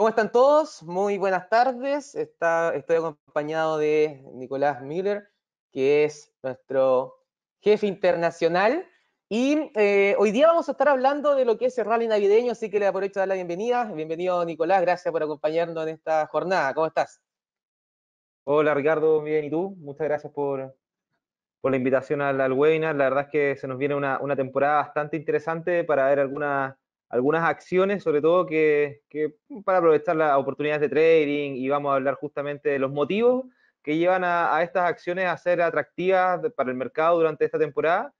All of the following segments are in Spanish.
¿Cómo están todos? Muy buenas tardes. estoy acompañado de Nicolás Miller, que es nuestro jefe internacional. Y eh, hoy día vamos a estar hablando de lo que es el rally navideño, así que le aprovecho de dar la bienvenida. Bienvenido, Nicolás. Gracias por acompañarnos en esta jornada. ¿Cómo estás? Hola, Ricardo. Bien, ¿y tú? Muchas gracias por, la invitación al, al webinar. La verdad es que se nos viene una temporada bastante interesante para ver algunas algunas acciones, sobre todo que, para aprovechar las oportunidades de trading y vamos a hablar justamente de los motivos que llevan a, estas acciones a ser atractivas para el mercado durante esta temporada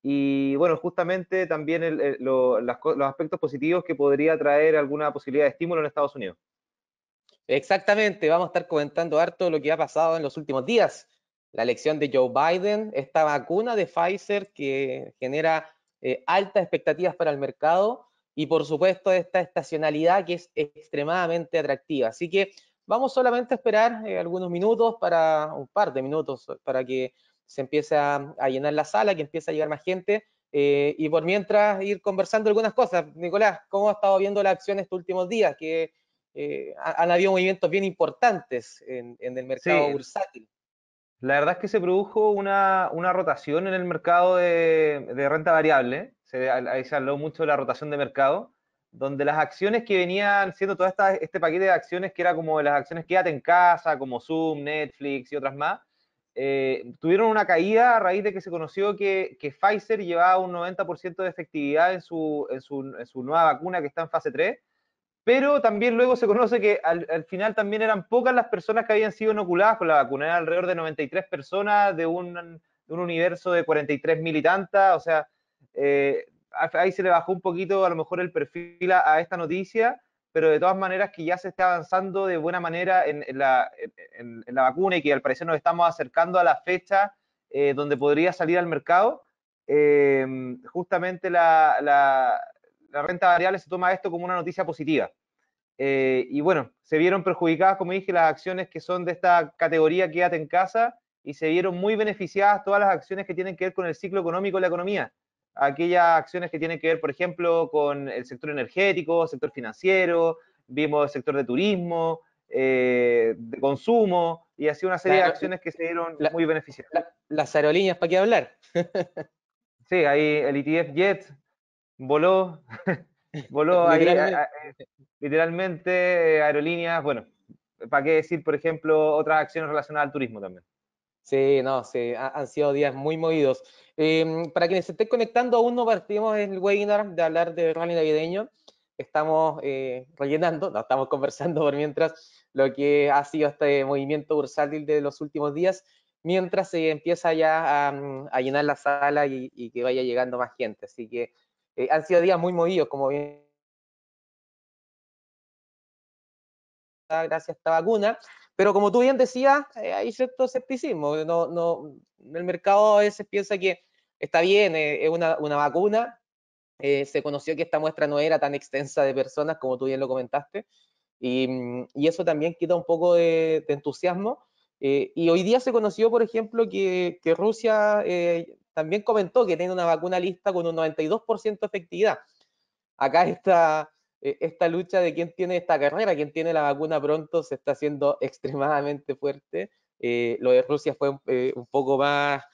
y bueno, justamente también los aspectos positivos que podría traer alguna posibilidad de estímulo en Estados Unidos. Exactamente, vamos a estar comentando harto lo que ha pasado en los últimos días. La elección de Joe Biden, esta vacuna de Pfizer que genera eh, altas expectativas para el mercado y por supuesto esta estacionalidad que es extremadamente atractiva. Así que vamos solamente a esperar eh, algunos minutos, para un par de minutos, para que se empiece a, llenar la sala, que empiece a llegar más gente. Eh, y por mientras ir conversando algunas cosas. Nicolás, ¿cómo has estado viendo la acción estos últimos días? Que eh, han habido movimientos bien importantes en, el mercado bursátil. La verdad es que se produjo una, rotación en el mercado de renta variable ahí se habló mucho de la rotación de mercado, donde las acciones que venían siendo todo esta, este paquete de acciones, que era como las acciones Quédate en casa, como Zoom, Netflix y otras más, eh, tuvieron una caída a raíz de que se conoció que, Pfizer llevaba un 90% de efectividad en su, en, su, nueva vacuna que está en fase 3, pero también luego se conoce que al, final también eran pocas las personas que habían sido inoculadas con pues la vacuna, eran alrededor de 93 personas de un, de un universo de 43 militantes, tantas, o sea, eh, ahí se le bajó un poquito a lo mejor el perfil a, esta noticia, pero de todas maneras que ya se está avanzando de buena manera en, la, vacuna y que al parecer nos estamos acercando a la fecha eh, donde podría salir al mercado. Em, justamente la, renta variable se toma esto como una noticia positiva. Eh, y bueno, se vieron perjudicadas, como dije, las acciones que son de esta categoría Quédate en casa y se vieron muy beneficiadas todas las acciones que tienen que ver con el ciclo económico y la economía aquellas acciones que tienen que ver, por ejemplo, con el sector energético, sector financiero, vimos el sector de turismo, eh, de consumo, y así una serie de acciones que se dieron muy beneficiadas. las aerolíneas, ¿para qué hablar? sí, ahí el ETF Jet voló, voló Ahí, literalmente eh, eh, aerolíneas, bueno, ¿para qué decir, por ejemplo, otras acciones relacionadas al turismo también? Sí, no, sí, han sido días muy movidos. Em, para quienes se estén conectando, aún no partimos el webinar de hablar de rally navideño. Estamos eh, rellenando, no, estamos conversando por mientras lo que ha sido este movimiento bursátil de los últimos días, mientras se empieza ya a, mm, llenar la sala y, que vaya llegando más gente. Así que eh, han sido días muy movidos, como bien ah, gracias a esta vacuna. Pero como tú bien decías, eh, hay cierto escepticismo. No, no, el mercado a veces piensa que está bien, eh, es una, una vacuna. Eh, se conoció que esta muestra no era tan extensa de personas como tú bien lo comentaste. Y, y eso también quita un poco de, entusiasmo. y hoy día se conoció, por ejemplo, que, que Rusia también comentó que tiene una vacuna lista con un 92% de efectividad. Acá está eh, esta lucha de quién tiene esta carrera, quién tiene la vacuna pronto, se está haciendo extremadamente fuerte. Eh, lo de Rusia fue un eh, poco más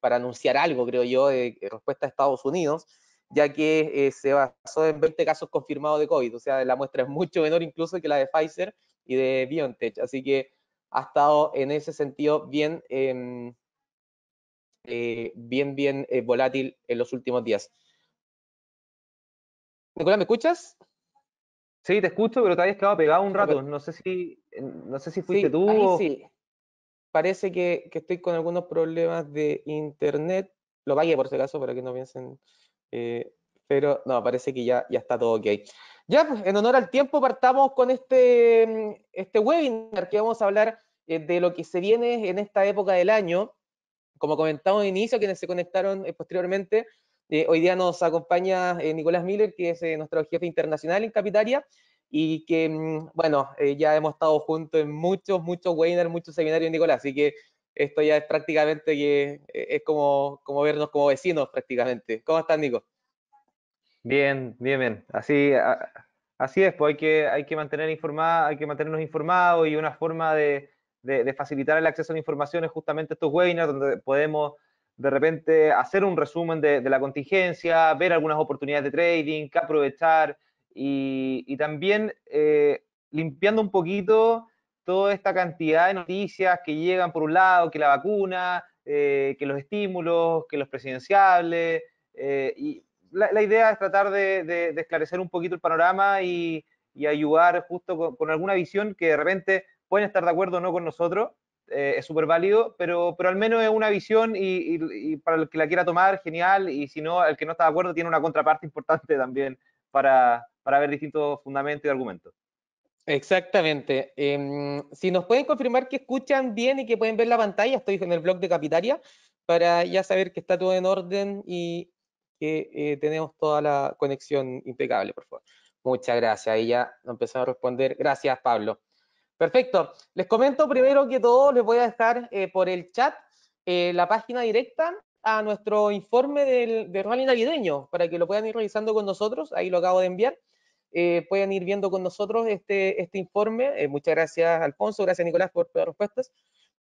para anunciar algo, creo yo, de respuesta a Estados Unidos, ya que se basó en 20 casos confirmados de COVID, o sea, la muestra es mucho menor incluso que la de Pfizer y de BioNTech, así que ha estado en ese sentido bien, em, bien, bien volátil en los últimos días. Nicolás, ¿me escuchas? Sí, te escucho, pero te habías quedado pegado un ah, rato. No sé si, no sé si fuiste tú ahí Sí, parece que, estoy con algunos problemas de internet. Lo vaya por si acaso para que no piensen. Eh, pero no, parece que ya, ya está todo ok. Ya, pues, en honor al tiempo, partamos con este, este webinar que vamos a hablar eh, de lo que se viene en esta época del año. Como comentamos al inicio, quienes se conectaron eh, posteriormente, eh, hoy día nos acompaña eh, Nicolás Miller, que es eh, nuestro jefe internacional en Capitaria, y que, mm, bueno, ya hemos estado juntos en muchos, muchos webinars, muchos seminarios, Nicolás, así que esto ya es prácticamente que es como, como vernos como vecinos prácticamente. ¿Cómo estás, Nico? Bien, bien, bien. Así, así es, pues hay que, hay que, mantener informada, hay que mantenernos informados y una forma de, de, de facilitar el acceso a la información es justamente estos webinars donde podemos de repente hacer un resumen de, la contingencia, ver algunas oportunidades de trading, que aprovechar y, también eh, limpiando un poquito toda esta cantidad de noticias que llegan por un lado, que la vacuna, eh, que los estímulos, que los presidenciables. Eh, y la, idea es tratar de, esclarecer un poquito el panorama y, ayudar justo con, con, alguna visión que de repente pueden estar de acuerdo o no con nosotros, eh, es súper válido, pero, pero al menos es una visión y, para el que la quiera tomar, genial, y si no, el que no está de acuerdo tiene una contraparte importante también para, para ver distintos fundamentos y argumentos. Exactamente. Em, si nos pueden confirmar que escuchan bien y que pueden ver la pantalla, estoy en el blog de Capitaria, para ya saber que está todo en orden y que eh, tenemos toda la conexión impecable, por favor. Muchas gracias. Y ya empezamos a responder. Gracias, Pablo. Perfecto. Les comento primero que todo, les voy a dejar eh, por el chat eh, la página directa a nuestro informe del, de rally navideño, para que lo puedan ir revisando con nosotros, ahí lo acabo de enviar. Eh, pueden ir viendo con nosotros este, este informe. muchas gracias, Alfonso, gracias, Nicolás, por las respuestas.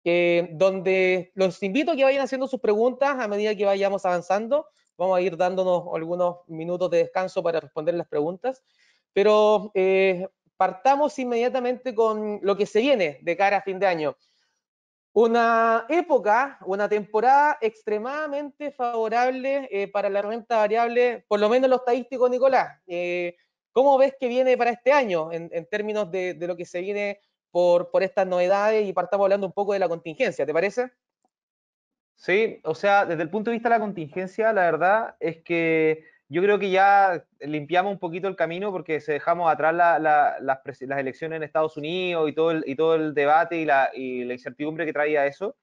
donde los invito a que vayan haciendo sus preguntas a medida que vayamos avanzando. Vamos a ir dándonos algunos minutos de descanso para responder las preguntas. Pero partamos inmediatamente con lo que se viene de cara a fin de año. Una época, una temporada extremadamente favorable eh, para la renta variable, por lo menos lo estadístico, Nicolás. Eh, ¿Cómo ves que viene para este año en, términos de, lo que se viene por estas novedades y partamos hablando un poco de la contingencia, ¿te parece? Sí, o sea, desde el punto de vista de la contingencia, la verdad es que yo creo que ya limpiamos un poquito el camino porque se dejamos atrás las, elecciones en Estados Unidos y todo el, y todo el debate y la, incertidumbre que traía eso.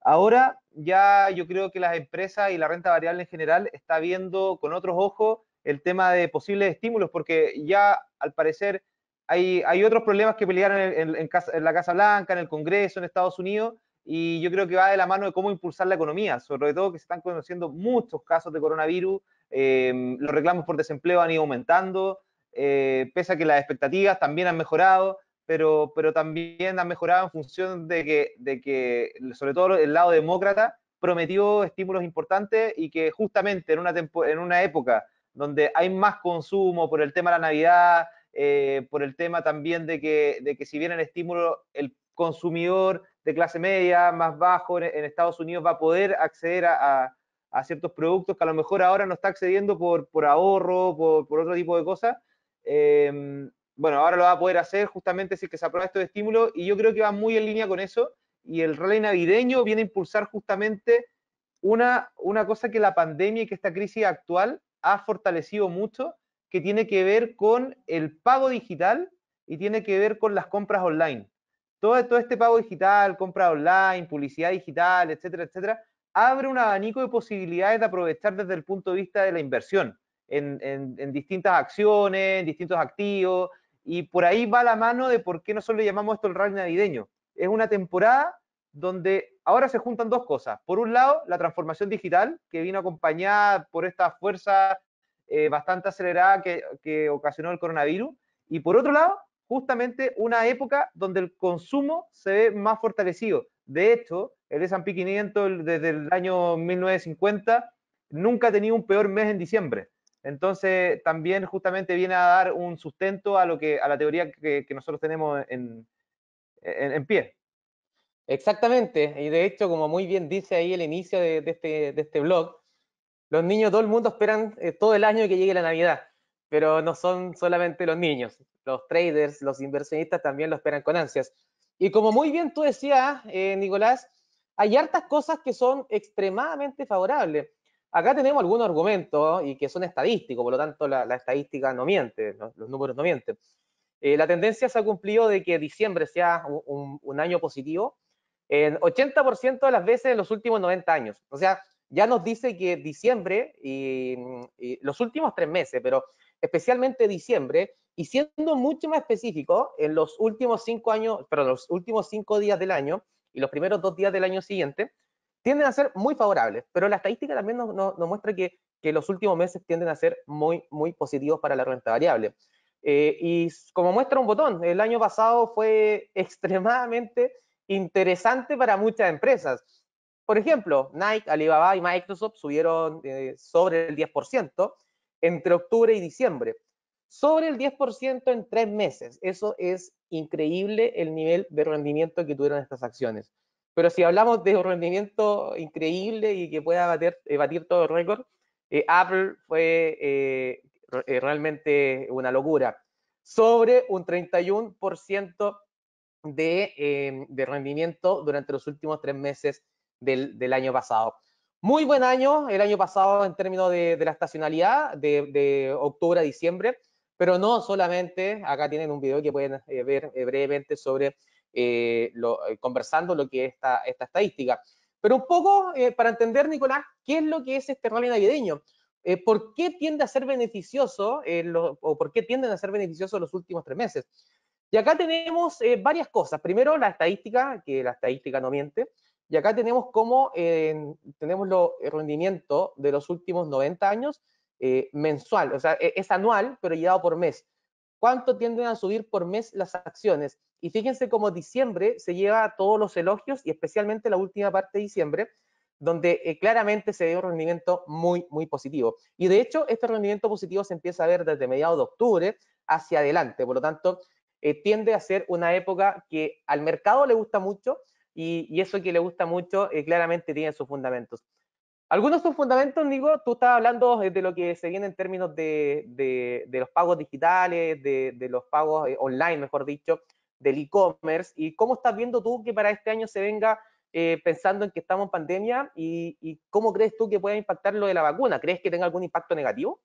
Ahora ya yo creo que las empresas y la renta variable en general está viendo con otros ojos el tema de posibles estímulos porque ya al parecer hay, otros problemas que pelearon en, en la Casa Blanca, en el Congreso, en Estados Unidos y yo creo que va de la mano de cómo impulsar la economía, sobre todo que se están conociendo muchos casos de coronavirus Em, los reclamos por desempleo han ido aumentando, eh, pese a que las expectativas también han mejorado, pero, pero también han mejorado en función de que, de que, sobre todo el lado demócrata, prometió estímulos importantes y que justamente en una, en una época donde hay más consumo por el tema de la Navidad, eh, por el tema también de que, de que si bien el estímulo, el consumidor de clase media, más bajo en, Estados Unidos va a poder acceder a a ciertos productos que a lo mejor ahora no está accediendo por, por ahorro, por, por, otro tipo de cosas. Em, bueno, ahora lo va a poder hacer justamente si que se aprueba esto de estímulo y yo creo que va muy en línea con eso y el rally navideño viene a impulsar justamente una, una cosa que la pandemia y que esta crisis actual ha fortalecido mucho, que tiene que ver con el pago digital y tiene que ver con las compras online. Todo, todo este pago digital, compra online, publicidad digital, etcétera, etcétera, abre un abanico de posibilidades de aprovechar desde el punto de vista de la inversión en, distintas acciones, en distintos activos, y por ahí va la mano de por qué nosotros le llamamos esto el rally navideño. Es una temporada donde ahora se juntan dos cosas. Por un lado, la transformación digital, que vino acompañada por esta fuerza eh, bastante acelerada que, que ocasionó el coronavirus. Y por otro lado, justamente una época donde el consumo se ve más fortalecido. De hecho, el S&P 500 desde el año 1950 nunca ha tenido un peor mes en diciembre. Entonces, también justamente viene a dar un sustento a, lo que, a la teoría que, nosotros tenemos en, en, pie. Exactamente, y de hecho, como muy bien dice ahí el inicio de, este, de este, blog, los niños, todo el mundo esperan eh, todo el año que llegue la Navidad, pero no son solamente los niños, los traders, los inversionistas también lo esperan con ansias. Y como muy bien tú decías, eh, Nicolás, hay hartas cosas que son extremadamente favorables. Acá tenemos algunos argumentos y que son estadísticos, por lo tanto la, estadística no miente, los números no mienten. Eh, la tendencia se ha cumplido de que diciembre sea un, año positivo en 80% de las veces en los últimos 90 años. O sea, ya nos dice que diciembre y, los últimos tres meses, pero especialmente diciembre, y siendo mucho más específico, en los últimos cinco años, pero los últimos cinco días del año, y los primeros dos días del año siguiente, tienden a ser muy favorables, pero la estadística también nos, muestra que, los últimos meses tienden a ser muy, muy positivos para la renta variable. Eh, y como muestra un botón, el año pasado fue extremadamente interesante para muchas empresas. Por ejemplo, Nike, Alibaba y Microsoft subieron eh, sobre el 10% entre octubre y diciembre sobre el 10% en tres meses. Eso es increíble el nivel de rendimiento que tuvieron estas acciones. Pero si hablamos de un rendimiento increíble y que pueda eh, batir todo el récord, eh, Apple fue eh, realmente una locura. Sobre un 31% em, de, rendimiento durante los últimos tres meses del, año pasado. Muy buen año el año pasado en términos de, la estacionalidad, de, octubre a diciembre. Pero no solamente, acá tienen un video que pueden eh, ver eh, brevemente sobre, eh, conversando lo que es esta, estadística. Pero un poco para entender, Nicolás, qué es lo que es este rally navideño. ¿Por qué tiende a ser beneficioso o por qué tienden a ser beneficiosos los últimos tres meses? Y acá tenemos varias cosas. Primero, la estadística, que la estadística no miente. Y acá tenemos cómo tenemos el rendimiento de los últimos 90 años eh, mensual, o sea, e-, es anual, pero llevado por mes. ¿Cuánto tienden a subir por mes las acciones? Y fíjense cómo diciembre se lleva a todos los elogios y especialmente la última parte de diciembre, donde eh, claramente se ve un rendimiento muy, muy positivo. Y de hecho, este rendimiento positivo se empieza a ver desde mediados de octubre hacia adelante. Por lo tanto, eh, tiende a ser una época que al mercado le gusta mucho y, eso que le gusta mucho claramente tiene sus fundamentos. Algunos de sus fundamentos, Nico, tú estabas hablando de lo que se viene en términos de, los pagos digitales, de, los pagos eh, online, mejor dicho, del e-commerce. ¿Y cómo estás viendo tú que para este año se venga eh, pensando en que estamos en pandemia? Y, cómo crees tú que pueda impactar lo de la vacuna? ¿Crees que tenga algún impacto negativo?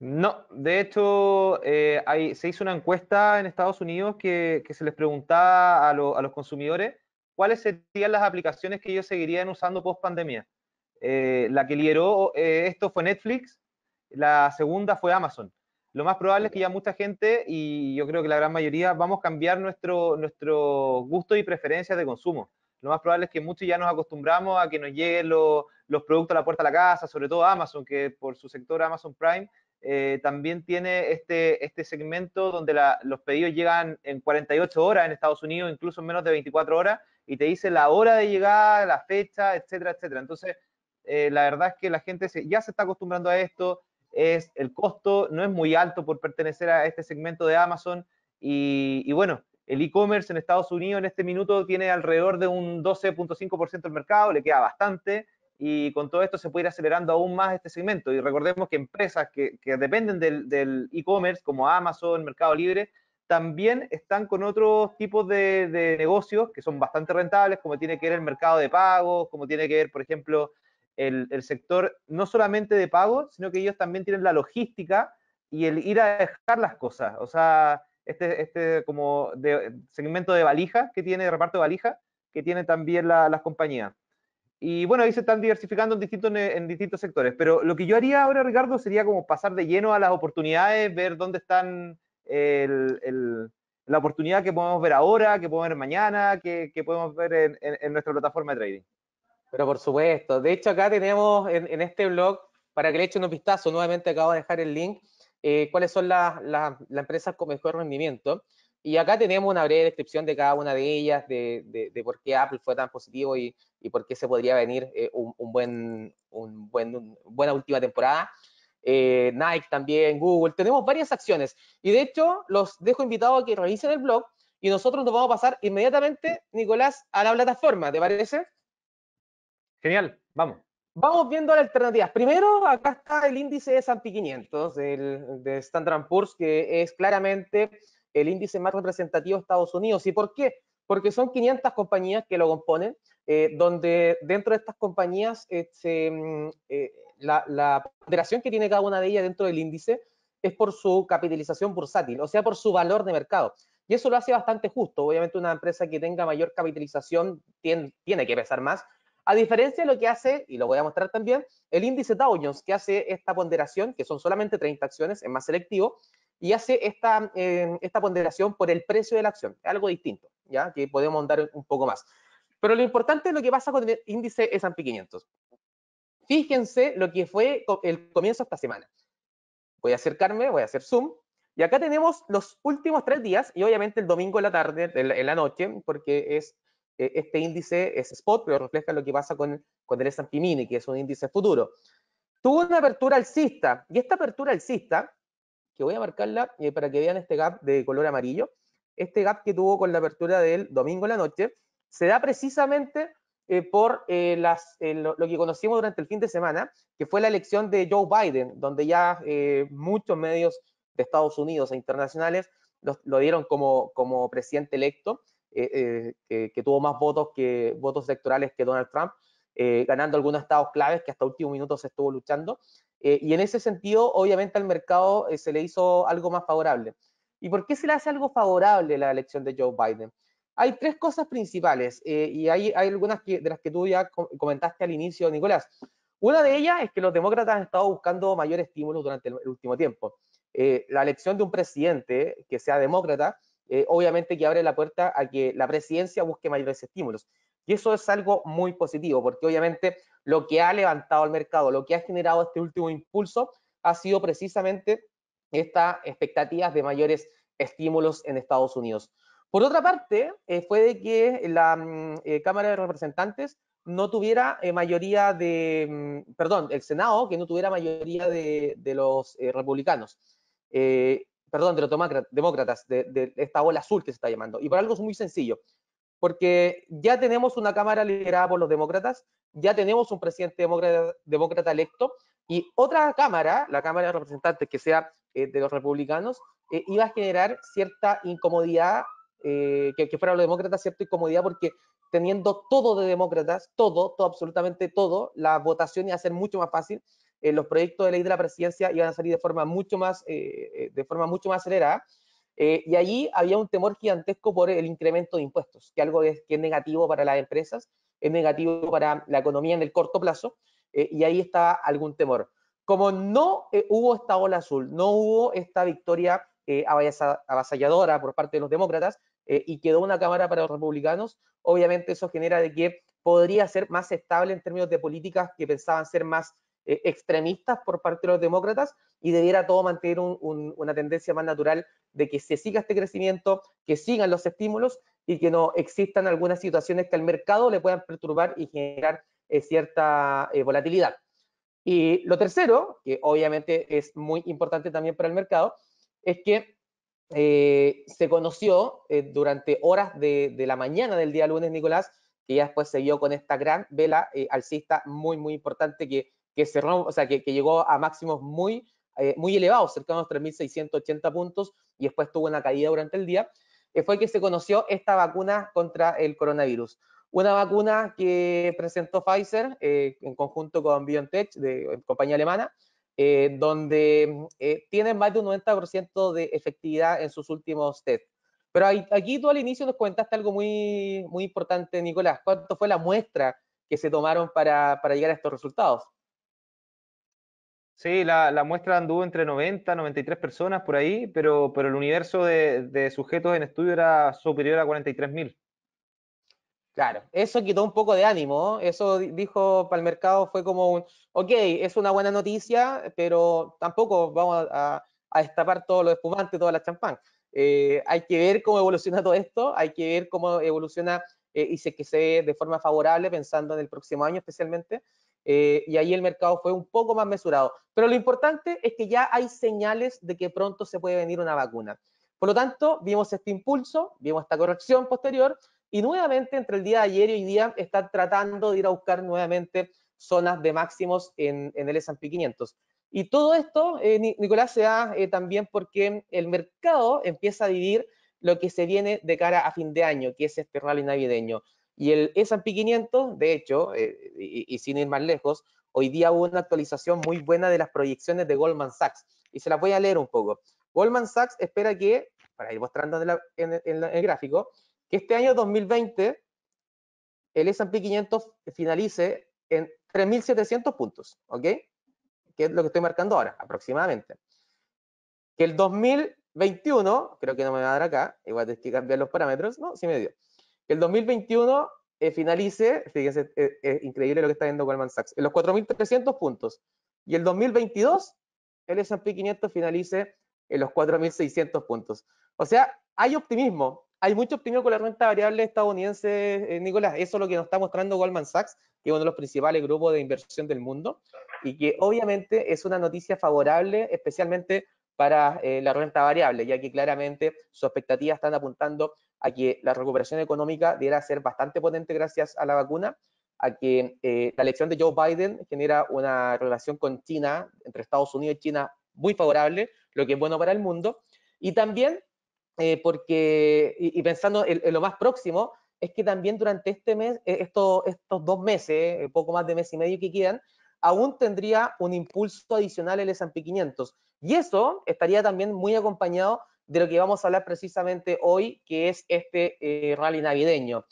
No, de hecho, eh, se hizo una encuesta en Estados Unidos que, se les preguntaba a, a, los consumidores cuáles serían las aplicaciones que ellos seguirían usando post pandemia. Eh, la que lideró eh, esto fue Netflix, la segunda fue Amazon. Lo más probable es que ya mucha gente, y yo creo que la gran mayoría, vamos a cambiar nuestro, nuestro gusto y preferencias de consumo. Lo más probable es que muchos ya nos acostumbramos a que nos lleguen los productos a la puerta de la casa, sobre todo Amazon, que por su sector Amazon Prime eh, también tiene este, este segmento donde los pedidos llegan en 48 horas en Estados Unidos, incluso en menos de 24 horas, y te dice la hora de llegada, la fecha, etcétera, etcétera. Entonces, eh, la verdad es que la gente ya se está acostumbrando a esto, es, el costo no es muy alto por pertenecer a este segmento de Amazon y, bueno, el e-commerce en Estados Unidos en este minuto tiene alrededor de un 12.5% del mercado, le queda bastante y con todo esto se puede ir acelerando aún más este segmento. Y recordemos que empresas que, dependen del e-commerce, como Amazon, Mercado Libre, también están con otros tipos de, negocios que son bastante rentables, como tiene que ver el mercado de pagos, como tiene que ver, por ejemplo, el, sector no solamente de pagos, sino que ellos también tienen la logística y el ir a dejar las cosas. O sea, este, este como segmento de valija que tiene, reparto de valija, que tiene también las compañías. Y bueno, ahí se están diversificando en distintos, en distintos sectores. Pero lo que yo haría ahora, Ricardo, sería como pasar de lleno a las oportunidades, ver dónde están la oportunidad que podemos ver ahora, que podemos ver mañana, que, que podemos ver en, nuestra plataforma de trading. Pero por supuesto, de hecho acá tenemos en, este blog, para que le echen un vistazo, nuevamente acabo de dejar el link, eh, cuáles son las empresas con mejor rendimiento. Y acá tenemos una breve descripción de cada una de ellas, de, de, por qué Apple fue tan positivo y, y por qué se podría venir eh, una un, buen, un buen buena última temporada. Eh, Nike también, Google, tenemos varias acciones. Y de hecho, los dejo invitados a que revisen el blog y nosotros nos vamos a pasar inmediatamente, Nicolás, a la plataforma, ¿te parece? Genial, vamos. Vamos viendo las alternativas. Primero, acá está el índice de S&P 500, de Standard Poor's, que es claramente el índice más representativo de Estados Unidos. ¿Y por qué? Porque son 500 compañías que lo componen, eh, donde dentro de estas compañías eh, mm, la, ponderación que tiene cada una de ellas dentro del índice es por su capitalización bursátil, o sea, por su valor de mercado. Y eso lo hace bastante justo. Obviamente una empresa que tenga mayor capitalización tiene, tiene que pesar más. A diferencia de lo que hace, y lo voy a mostrar también, el índice Dow Jones, que hace esta ponderación, que son solamente 30 acciones, es más selectivo, y hace esta, eh, esta ponderación por el precio de la acción, algo distinto, ¿ya? que podemos dar un poco más. Pero lo importante es lo que pasa con el índice S&P 500. Fíjense lo que fue el comienzo de esta semana. Voy a acercarme, voy a hacer zoom. Y acá tenemos los últimos tres días y obviamente el domingo en la tarde, en la noche, porque es e, este índice es spot, pero refleja lo que pasa con, con el S&P Mini, que es un índice futuro. Tuvo una apertura alcista, y esta apertura alcista, que voy a marcarla eh, para que vean este gap de color amarillo, este gap que tuvo con la apertura del domingo en la noche, se da precisamente eh, por eh, eh, lo, que conocimos durante el fin de semana, que fue la elección de Joe Biden, donde ya muchos medios de Estados Unidos e internacionales lo, dieron como, presidente electo, que, tuvo más votos, que, votos electorales que Donald Trump, ganando algunos estados claves que hasta último minuto se estuvo luchando. y en ese sentido, obviamente al mercado se le hizo algo más favorable. ¿Y por qué se le hace algo favorable la elección de Joe Biden? Hay tres cosas principales eh, y hay, hay algunas de las que tú ya comentaste al inicio, Nicolás. Una de ellas es que los demócratas han estado buscando mayores estímulos durante el, último tiempo. Eh, la elección de un presidente que sea demócrata, eh, obviamente que abre la puerta a que la presidencia busque mayores estímulos. Y eso es algo muy positivo, porque obviamente lo que ha levantado al mercado, lo que ha generado este último impulso, ha sido precisamente estas expectativas de mayores estímulos en Estados Unidos. Por otra parte, eh, fue de que la mm, eh, Cámara de Representantes no tuviera eh, mayoría de, mm, perdón, el Senado, que no tuviera mayoría de, los republicanos, perdón, de los demócratas, de, esta ola azul que se está llamando. Y por algo es muy sencillo, porque ya tenemos una Cámara liderada por los demócratas, ya tenemos un presidente demócrata, demócrata electo, y otra Cámara, la Cámara de Representantes que sea de los republicanos, iba a generar cierta incomodidad eh, que, que, fuera los demócratas y comodidad, porque teniendo todo de demócratas, todo, todo, absolutamente todo, la votación iba a ser mucho más fácil, eh, los proyectos de ley de la presidencia iban a salir de forma mucho más, eh, de forma mucho más acelerada, y allí había un temor gigantesco por el incremento de impuestos, que algo es, que es negativo para las empresas, es negativo para la economía en el corto plazo, y ahí estaba algún temor. Como no hubo esta ola azul, no hubo esta victoria avasalladora por parte de los demócratas, eh, y quedó una Cámara para los republicanos, obviamente eso genera de que podría ser más estable en términos de políticas que pensaban ser más eh, extremistas por parte de los demócratas y debiera todo mantener una tendencia más natural de que se siga este crecimiento, que sigan los estímulos y que no existan algunas situaciones que al mercado le puedan perturbar y generar eh, cierta volatilidad. Y lo tercero, que obviamente es muy importante también para el mercado, es que eh, se conoció eh, durante horas de, la mañana del día lunes, Nicolás, que ya después se con esta gran vela eh, alcista muy, muy importante que, que cerró, o sea, que, llegó a máximos muy, muy elevados, cerca de los 3.680 puntos, y después tuvo una caída durante el día, fue que se conoció esta vacuna contra el coronavirus. Una vacuna que presentó Pfizer en conjunto con BioNTech, de compañía alemana, eh, donde eh, tienen más de un 90% de efectividad en sus últimos test. Pero aquí tú al inicio nos comentaste algo muy, muy importante, Nicolás. ¿Cuánto fue la muestra que se tomaron para, llegar a estos resultados? Sí, la, muestra anduvo entre 90, 93 personas por ahí, pero, pero el universo de, de sujetos en estudio era superior a 43 mil. Claro, eso quitó un poco de ánimo, eso dijo para el mercado fue como un, ok, es una buena noticia, pero tampoco vamos a, destapar todos los espumantes, toda la champán. Eh, hay que ver cómo evoluciona todo esto, hay que ver cómo evoluciona eh, y se, que se ve de forma favorable pensando en el próximo año especialmente. Eh, y ahí el mercado fue un poco más mesurado. Pero lo importante es que ya hay señales de que pronto se puede venir una vacuna. Por lo tanto, vimos este impulso, vimos esta corrección posterior, y nuevamente, entre el día de ayer y hoy día, están tratando de ir a buscar nuevamente zonas de máximos en, el S&P 500. Y todo esto, eh, Nicolás, se da eh, también porque el mercado empieza a vivir lo que se viene de cara a fin de año, que es este y navideño. Y el S&P 500, de hecho, eh, y, sin ir más lejos, hoy día hubo una actualización muy buena de las proyecciones de Goldman Sachs. Y se las voy a leer un poco. Goldman Sachs espera que, para ir mostrando en el gráfico, que este año 2020 el S&P 500 finalice en 3.700 puntos, ¿ok? Que es lo que estoy marcando ahora, aproximadamente. Que el 2021, creo que no me va a dar acá, igual tengo que cambiar los parámetros, ¿no? Sí me dio. Que el 2021 eh, finalice, fíjense, es eh, eh, increíble lo que está viendo Goldman Sachs, en los 4.300 puntos. Y el 2022, el S&P 500 finalice en los 4.600 puntos. O sea, hay optimismo, hay mucho optimismo con la renta variable estadounidense, eh, Nicolás. Eso es lo que nos está mostrando Goldman Sachs, que es uno de los principales grupos de inversión del mundo, y que obviamente es una noticia favorable, especialmente para eh, la renta variable, ya que claramente sus expectativas están apuntando a que la recuperación económica deberá ser bastante potente gracias a la vacuna, a que eh, la elección de Joe Biden genera una relación con China, entre Estados Unidos y China, muy favorable, lo que es bueno para el mundo, y también eh, porque, y, pensando en, lo más próximo, es que también durante este mes, eh, estos, estos dos meses, eh, poco más de mes y medio que quedan, aún tendría un impulso adicional el S&P 500. Y eso estaría también muy acompañado de lo que vamos a hablar precisamente hoy, que es este rally navideño.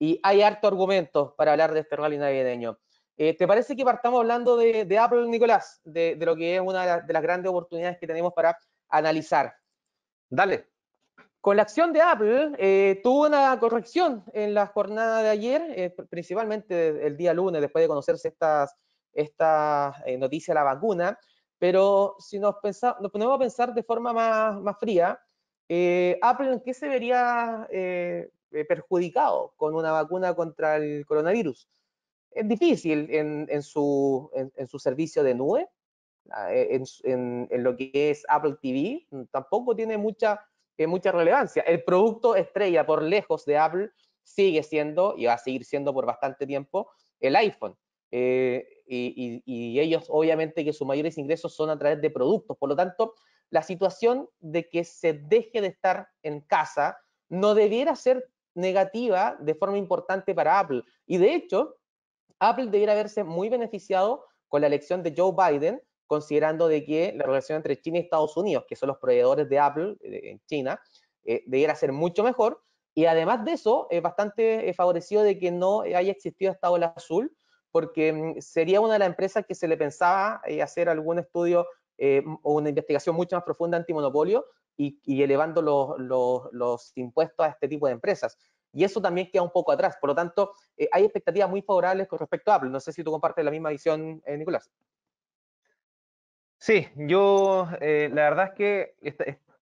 Y hay harto argumentos para hablar de este rally navideño. ¿Te parece que partamos hablando de, Apple, Nicolás? De, lo que es una de las grandes oportunidades que tenemos para analizar. Dale. Con la acción de Apple eh, tuvo una corrección en la jornada de ayer, eh, principalmente el día lunes, después de conocerse estas, esta eh, noticia de la vacuna, pero si nos, ponemos a pensar de forma más, fría, Apple en qué se vería perjudicado con una vacuna contra el coronavirus. Es difícil en, su, servicio de nube, en, en, lo que es Apple TV, tampoco tiene mucha mucha relevancia. El producto estrella por lejos de Apple sigue siendo, y va a seguir siendo por bastante tiempo, el iPhone. Eh, y, y, ellos obviamente que sus mayores ingresos son a través de productos. Por lo tanto, la situación de que se deje de estar en casa no debiera ser negativa de forma importante para Apple. Y de hecho, Apple debiera haberse muy beneficiado con la elección de Joe Biden, considerando de que la relación entre China y Estados Unidos, que son los proveedores de Apple eh, en China, eh, debiera ser mucho mejor. Y además de eso, es bastante eh, favorecido de que no haya existido esta ola azul, porque mm, sería una de las empresas que se le pensaba eh, hacer algún estudio o una investigación mucho más profunda antimonopolio y, y elevando los, impuestos a este tipo de empresas y eso también queda un poco atrás. Por lo tanto, hay expectativas muy favorables con respecto a Apple. No sé si tú compartes la misma visión, Nicolás. Sí, yo eh, la verdad es que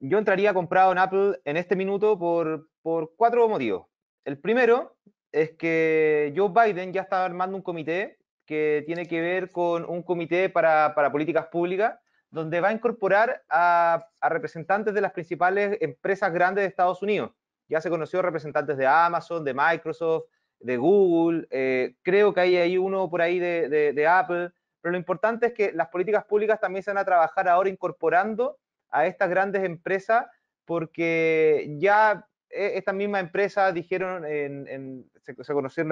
yo entraría comprado en Apple en este minuto por, cuatro motivos. El primero es que Joe Biden ya está armando un comité que tiene que ver con un comité para, políticas públicas, donde va a incorporar a, representantes de las principales empresas grandes de Estados Unidos. Ya se conoció representantes de Amazon, de Microsoft, de Google, eh, creo que hay, hay uno por ahí de Apple. Pero lo importante es que las políticas públicas también se van a trabajar ahora incorporando a estas grandes empresas porque ya e-, estas mismas empresas dijeron, en, se,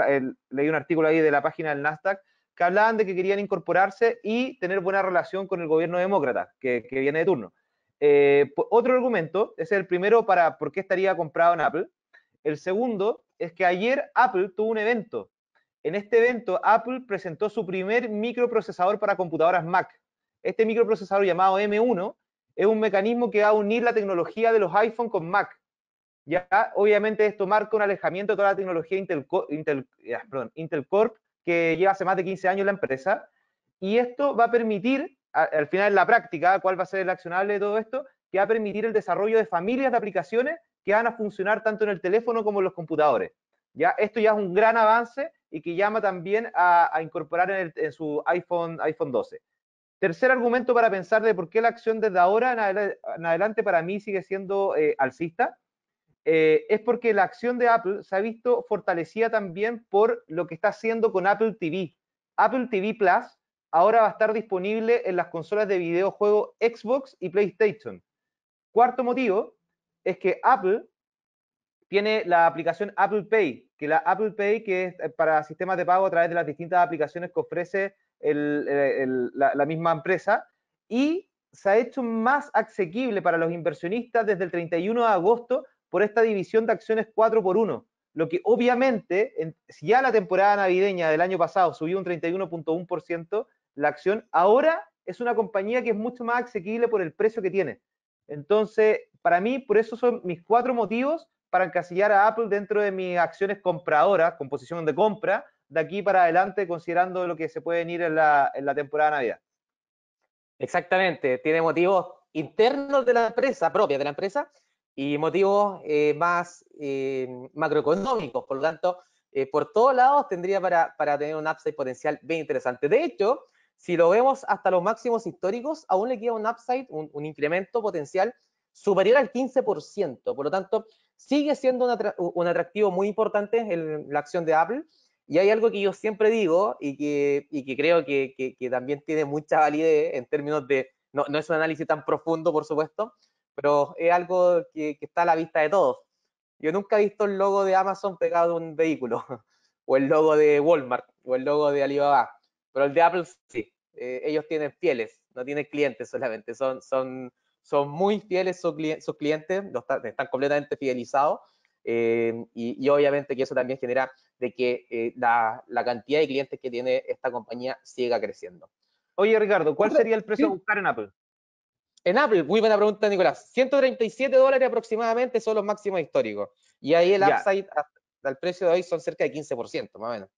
leí un artículo ahí de la página del Nasdaq, que hablaban de que querían incorporarse y tener buena relación con el gobierno demócrata, que, viene de turno. Eh, otro argumento, ese es el primero para por qué estaría comprado en Apple. El segundo es que ayer Apple tuvo un evento en este evento, Apple presentó su primer microprocesador para computadoras Mac. Este microprocesador llamado M1 es un mecanismo que va a unir la tecnología de los iPhone con Mac. Ya, obviamente, esto marca un alejamiento de toda la tecnología Intel, eh, ah, Corp que lleva hace más de 15 años la empresa. Y esto va a permitir, al final en la práctica, cuál va a ser el accionable de todo esto, que va a permitir el desarrollo de familias de aplicaciones que van a funcionar tanto en el teléfono como en los computadores. Ya, esto ya es un gran avance y que llama también a, incorporar en, su iPhone, iPhone 12. Tercer argumento para pensar de por qué la acción desde ahora en adelante para mí sigue siendo eh, alcista, eh, es porque la acción de Apple se ha visto fortalecida también por lo que está haciendo con Apple TV. Apple TV Plus ahora va a estar disponible en las consolas de videojuego Xbox y PlayStation. Cuarto motivo es que Apple tiene la aplicación Apple Pay, que la Apple Pay que es eh, para sistemas de pago a través de las distintas aplicaciones que ofrece eh, la, la misma empresa. Y se ha hecho más asequible para los inversionistas desde el 31 de agosto por esta división de acciones 4 por 1 lo que obviamente, si ya la temporada navideña del año pasado subió un 31.1%, la acción ahora es una compañía que es mucho más asequible por el precio que tiene. Entonces, para mí, por eso son mis cuatro motivos para encasillar a Apple dentro de mis acciones compradoras, composición de compra, de aquí para adelante, considerando lo que se puede venir en la, temporada de Navidad. Exactamente, tiene motivos internos de la empresa, propios de la empresa, y motivos eh, más eh, macroeconómicos. Por lo tanto, eh, por todos lados tendría para, para tener un upside potencial bien interesante. De hecho, si lo vemos hasta los máximos históricos, aún le queda un upside, un incremento potencial superior al 15%. Por lo tanto, sigue siendo un, atractivo muy importante en la acción de Apple. Y hay algo que yo siempre digo y que, y que creo que, que, también tiene mucha validez en términos de, no, no, es un análisis tan profundo, por supuesto, pero es algo que, está a la vista de todos. Yo nunca he visto el logo de Amazon pegado a un vehículo, o el logo de Walmart, o el logo de Alibaba, pero el de Apple sí. Eh, ellos tienen fieles, no tienen clientes solamente, son, son, son muy fieles sus, clientes, están completamente fidelizados eh, y, obviamente que eso también genera de que eh, la, cantidad de clientes que tiene esta compañía siga creciendo. Oye, Ricardo, ¿cuál sería el precio a buscar en Apple? En Apple, muy buena pregunta, Nicolás. 137 dólares aproximadamente son los máximos históricos. Y ahí el upside al precio de hoy son cerca de 15%, más o menos.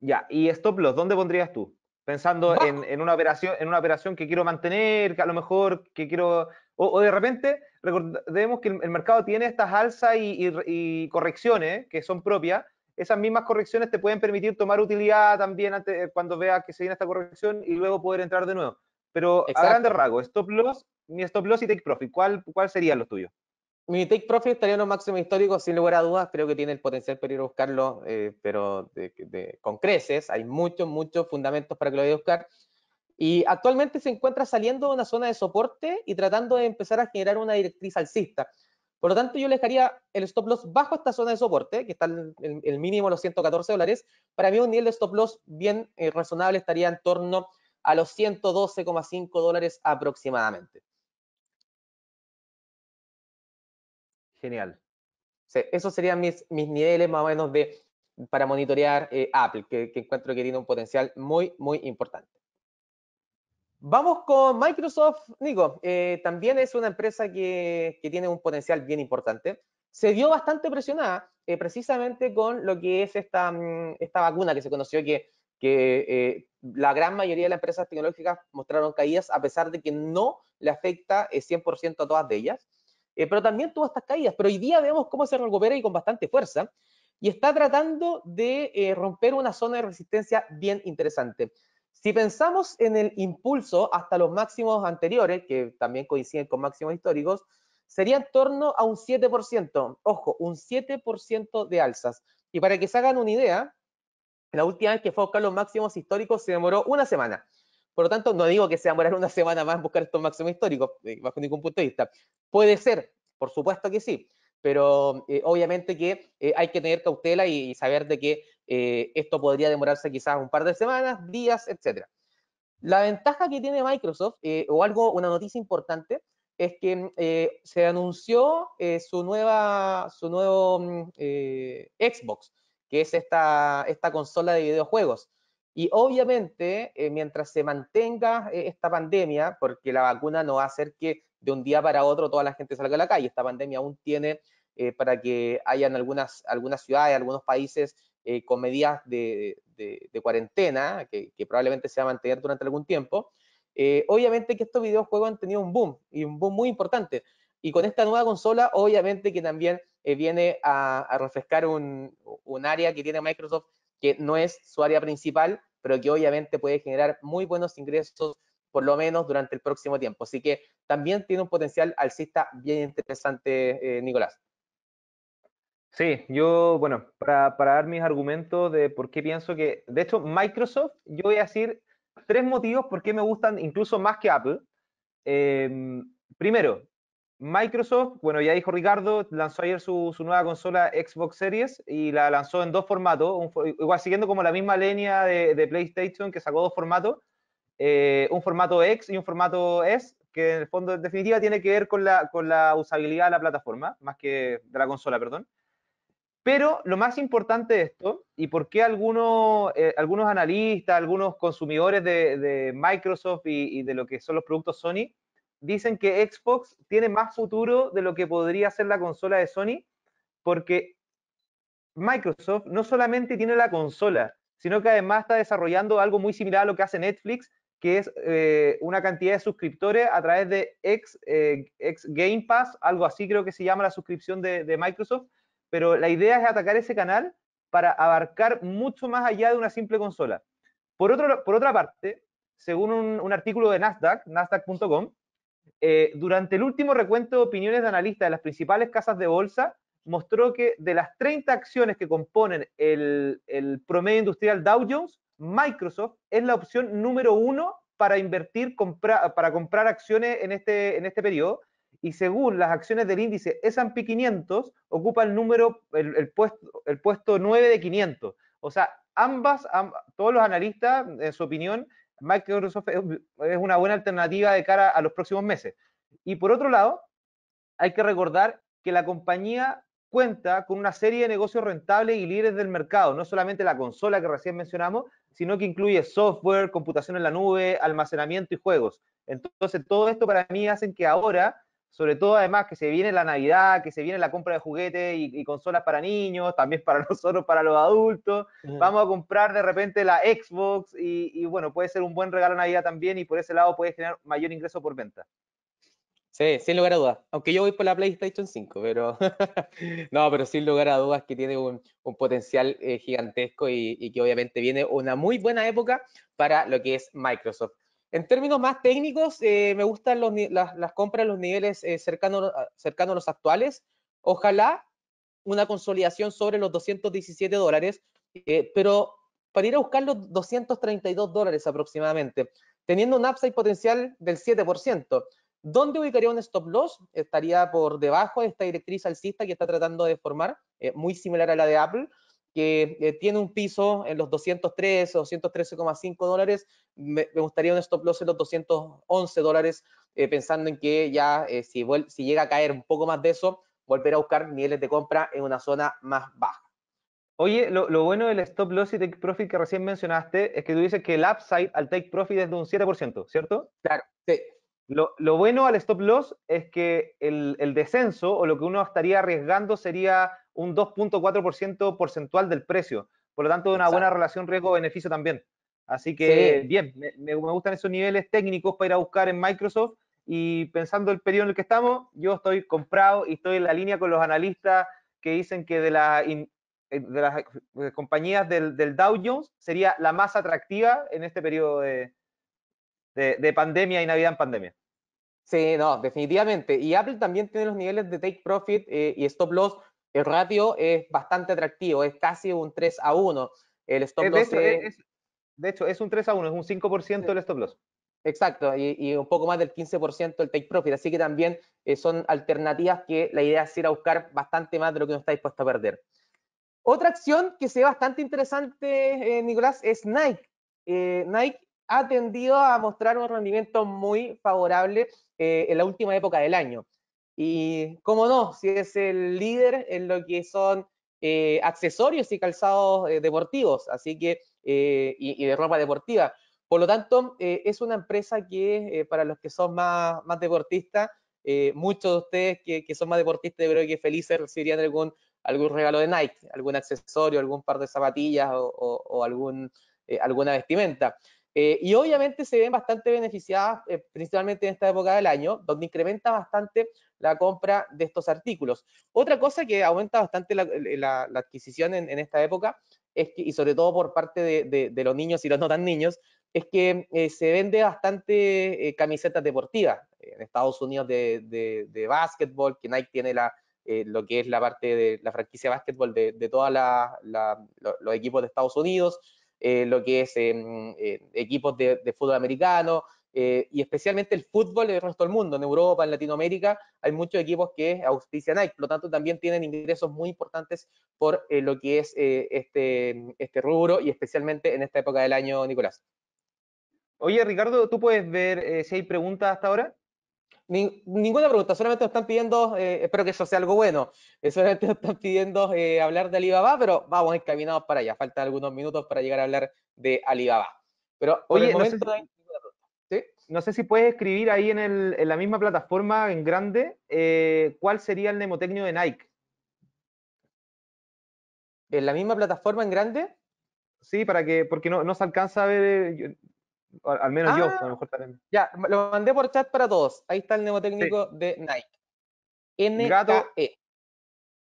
Ya, y stop loss, ¿dónde pondrías tú? pensando en, una operación, en una operación que quiero mantener, que a lo mejor que quiero, o, de repente recordemos que el, mercado tiene estas alzas y, correcciones que son propias, esas mismas correcciones te pueden permitir tomar utilidad también eh, cuando veas que se viene esta corrección y luego poder entrar de nuevo. Pero a grandes rasgos, stop loss, mi stop loss y take profit, ¿cuál, cuál serían los tuyos? mi take profit estaría en los máximos históricos, sin lugar a dudas. Creo que tiene el potencial para ir a buscarlo, eh, pero con creces. Hay muchos, muchos fundamentos para que lo vaya a buscar. Y actualmente se encuentra saliendo de una zona de soporte y tratando de empezar a generar una directriz alcista. Por lo tanto, yo le dejaría el stop loss bajo esta zona de soporte, que está el, el mínimo los 114 dólares. Para mí, un nivel de stop loss bien eh, razonable estaría en torno a los 112,5 dólares aproximadamente. Genial. esos serían mis, mis niveles más o menos de, para monitorear eh, Apple, que, encuentro que tiene un potencial muy, muy importante. Vamos con Microsoft, Nico. Eh, también es una empresa que, tiene un potencial bien importante. Se dio bastante presionada eh, precisamente con lo que es esta, mm, esta vacuna que se conoció que, que la gran mayoría de las empresas tecnológicas mostraron caídas a pesar de que no le afecta 100% a todas de ellas. Eh, pero también tuvo estas caídas. Pero hoy día vemos cómo se recupera y con bastante fuerza, y está tratando de eh, romper una zona de resistencia bien interesante. Si pensamos en el impulso hasta los máximos anteriores, que también coinciden con máximos históricos, sería en torno a un 7%. Ojo, un 7% de alzas. Y para que se hagan una idea, la última vez que fue a buscar los máximos históricos se demoró una semana. Por lo tanto, no digo que sea demorar una semana más buscar estos máximos históricos, eh, bajo ningún punto de vista. Puede ser, por supuesto que sí, pero eh, obviamente que eh, hay que tener cautela y, saber de que esto podría demorarse quizás un par de semanas, días, etc. La ventaja que tiene Microsoft, o algo, una noticia importante, es que se anunció su, nueva, su nuevo mm, Xbox, que es esta, esta consola de videojuegos. Y obviamente, eh, mientras se mantenga eh, esta pandemia, porque la vacuna no va a hacer que de un día para otro toda la gente salga a la calle, esta pandemia aún tiene eh, para que hayan algunas, algunas ciudades, algunos países con medidas de, de, cuarentena, que, probablemente se va a mantener durante algún tiempo, obviamente que estos videojuegos han tenido un boom, y un boom muy importante. Y con esta nueva consola, obviamente que también viene a, a refrescar un, un área que tiene Microsoft que no es su área principal, pero que obviamente puede generar muy buenos ingresos, por lo menos durante el próximo tiempo. Así que también tiene un potencial alcista bien interesante, eh, Nicolás. Sí, yo, bueno, para, dar mis argumentos de por qué pienso que, de hecho, Microsoft, yo voy a decir tres motivos por qué me gustan incluso más que Apple. Em, primero, Microsoft, bueno, ya dijo Ricardo, lanzó ayer su, nueva consola Xbox Series y la lanzó en dos formatos, igual siguiendo como la misma línea de, PlayStation que sacó dos formatos, eh, un formato X y un formato S, que en el fondo, en definitiva, tiene que ver con la, usabilidad de la plataforma, más que de la consola, perdón. Pero lo más importante de esto, y por qué algunos, eh, analistas, algunos consumidores de, Microsoft y de lo que son los productos Sony, dicen que Xbox tiene más futuro de lo que podría ser la consola de Sony, porque Microsoft no solamente tiene la consola, sino que además está desarrollando algo muy similar a lo que hace Netflix, que es eh, una cantidad de suscriptores a través de eh, X Game Pass, algo así creo que se llama la suscripción de, Microsoft, pero la idea es atacar ese canal para abarcar mucho más allá de una simple consola. Por, otro, por otra parte, según un artículo de Nasdaq, nasdaq.com, eh, durante el último recuento de opiniones de analistas de las principales casas de bolsa, mostró que de las 30 acciones que componen el, promedio industrial Dow Jones, Microsoft es la opción número uno para invertir, para comprar acciones en este, en este periodo. Y según las acciones del índice S&P 500, ocupa el número, el, puesto, el puesto 9 de 500. O sea, ambas, todos los analistas, en su opinión, Microsoft es una buena alternativa de cara a los próximos meses. Y por otro lado, hay que recordar que la compañía cuenta con una serie de negocios rentables y líderes del mercado, no solamente la consola que recién mencionamos, sino que incluye software, computación en la nube, almacenamiento y juegos. Entonces, todo esto para mí hacen que ahora sobre todo además que se viene la Navidad, que se viene la compra de juguetes y, consolas para niños, también para nosotros, para los adultos. Vamos a comprar de repente la Xbox y, bueno, puede ser un buen regalo Navidad también y por ese lado puedes generar mayor ingreso por venta. Sí, sin lugar a dudas. Aunque yo voy por la PlayStation 5, pero no, pero sin lugar a dudas que tiene un, potencial eh, gigantesco y que obviamente viene una muy buena época para lo que es Microsoft. En términos más técnicos, eh, me gustan las, compras en los niveles eh, cercanos, a los actuales. Ojalá una consolidación sobre los 217 dólares, eh, pero para ir a buscar los 232 dólares aproximadamente, teniendo un upside potencial del 7%. ¿Dónde ubicaría un stop loss? Estaría por debajo de esta directriz alcista que está tratando de formar, muy similar a la de Apple que eh, tiene un piso en los 203 o 213,5 dólares, me, gustaría un stop loss en los 211 dólares, eh, pensando en que ya eh, si, si llega a caer un poco más de eso, volver a buscar niveles de compra en una zona más baja. Oye, lo, bueno del stop loss y take profit que recién mencionaste es que tú dices que el upside al take profit es de un 7%, ¿cierto? Claro, sí. Lo, bueno al stop loss es que el, el, descenso o lo que uno estaría arriesgando sería un 2.4% porcentual del precio. Por lo tanto, una buena relación riesgo-beneficio también. Así que, bien, me, gustan esos niveles técnicos para ir a buscar en Microsoft. Y pensando el periodo en el que estamos, yo estoy comprado y estoy en la línea con los analistas que dicen que de, la las eh, eh, compañías del, Dow Jones sería la más atractiva en este periodo de, pandemia y Navidad en pandemia. Sí, no, definitivamente. Y Apple también tiene los niveles de take profit eh, y stop loss el ratio es bastante atractivo, es casi un 3 a 1. El stop loss de hecho, es, de hecho, es un 3 a 1, es un 5% el stop loss. Exacto, y, un poco más del 15% el take profit. Así que también eh, son alternativas que la idea es ir a buscar bastante más de lo que uno está dispuesto a perder. Otra acción que se ve bastante interesante, eh, Nicolás, es Nike. Eh, Nike ha tendido a mostrar un rendimiento muy favorable en la última época del año. Y cómo no, si es el líder en lo que son eh, accesorios y calzados eh, deportivos, así que, eh, y, de ropa deportiva. Por lo tanto, es una empresa que para los que son más, más deportistas, muchos de ustedes que, que, son más deportistas, creo que felices recibirían algún, algún regalo de Nike, algún accesorio, algún par de zapatillas o, o, o algún, alguna vestimenta. Eh, y obviamente se ven bastante beneficiadas, eh, principalmente en esta época del año, donde incrementa bastante la compra de estos artículos. Otra cosa que aumenta bastante la, eh, adquisición en, esta época, es que, y sobre todo por parte de, los niños y los no tan niños, es que se vende bastante camisetas deportivas en Estados Unidos de, básquetbol, que Nike tiene la, lo que es la parte de la franquicia de básquetbol de, de todos los equipos de Estados Unidos. Eh, lo que es em, eh, equipos de, fútbol americano eh, y especialmente el fútbol del resto del mundo. En Europa, en Latinoamérica, hay muchos equipos que auspician Nike, por lo tanto también tienen ingresos muy importantes por lo que es este, em, este, rubro y especialmente en esta época del año, Nicolás. Oye, Ricardo, ¿tú puedes ver si hay preguntas hasta ahora? ninguna pregunta, solamente nos están pidiendo, eh, espero que eso sea algo bueno, eh, solamente nos están pidiendo eh, hablar de Alibaba, pero vamos encaminados para allá, faltan algunos minutos para llegar a hablar de Alibaba. Pero Oye, no sé, si, no sé si puedes escribir ahí en, la misma plataforma, en grande, cuál sería el mnemotecnio de Nike. ¿En la misma plataforma, en grande? Sí, para que, porque no, no se alcanza a ver, al menos yo, a lo ah. mejor también. Ya, lo mandé por chat para todos. Ahí está el neumotécnico de Nike. N Gato E.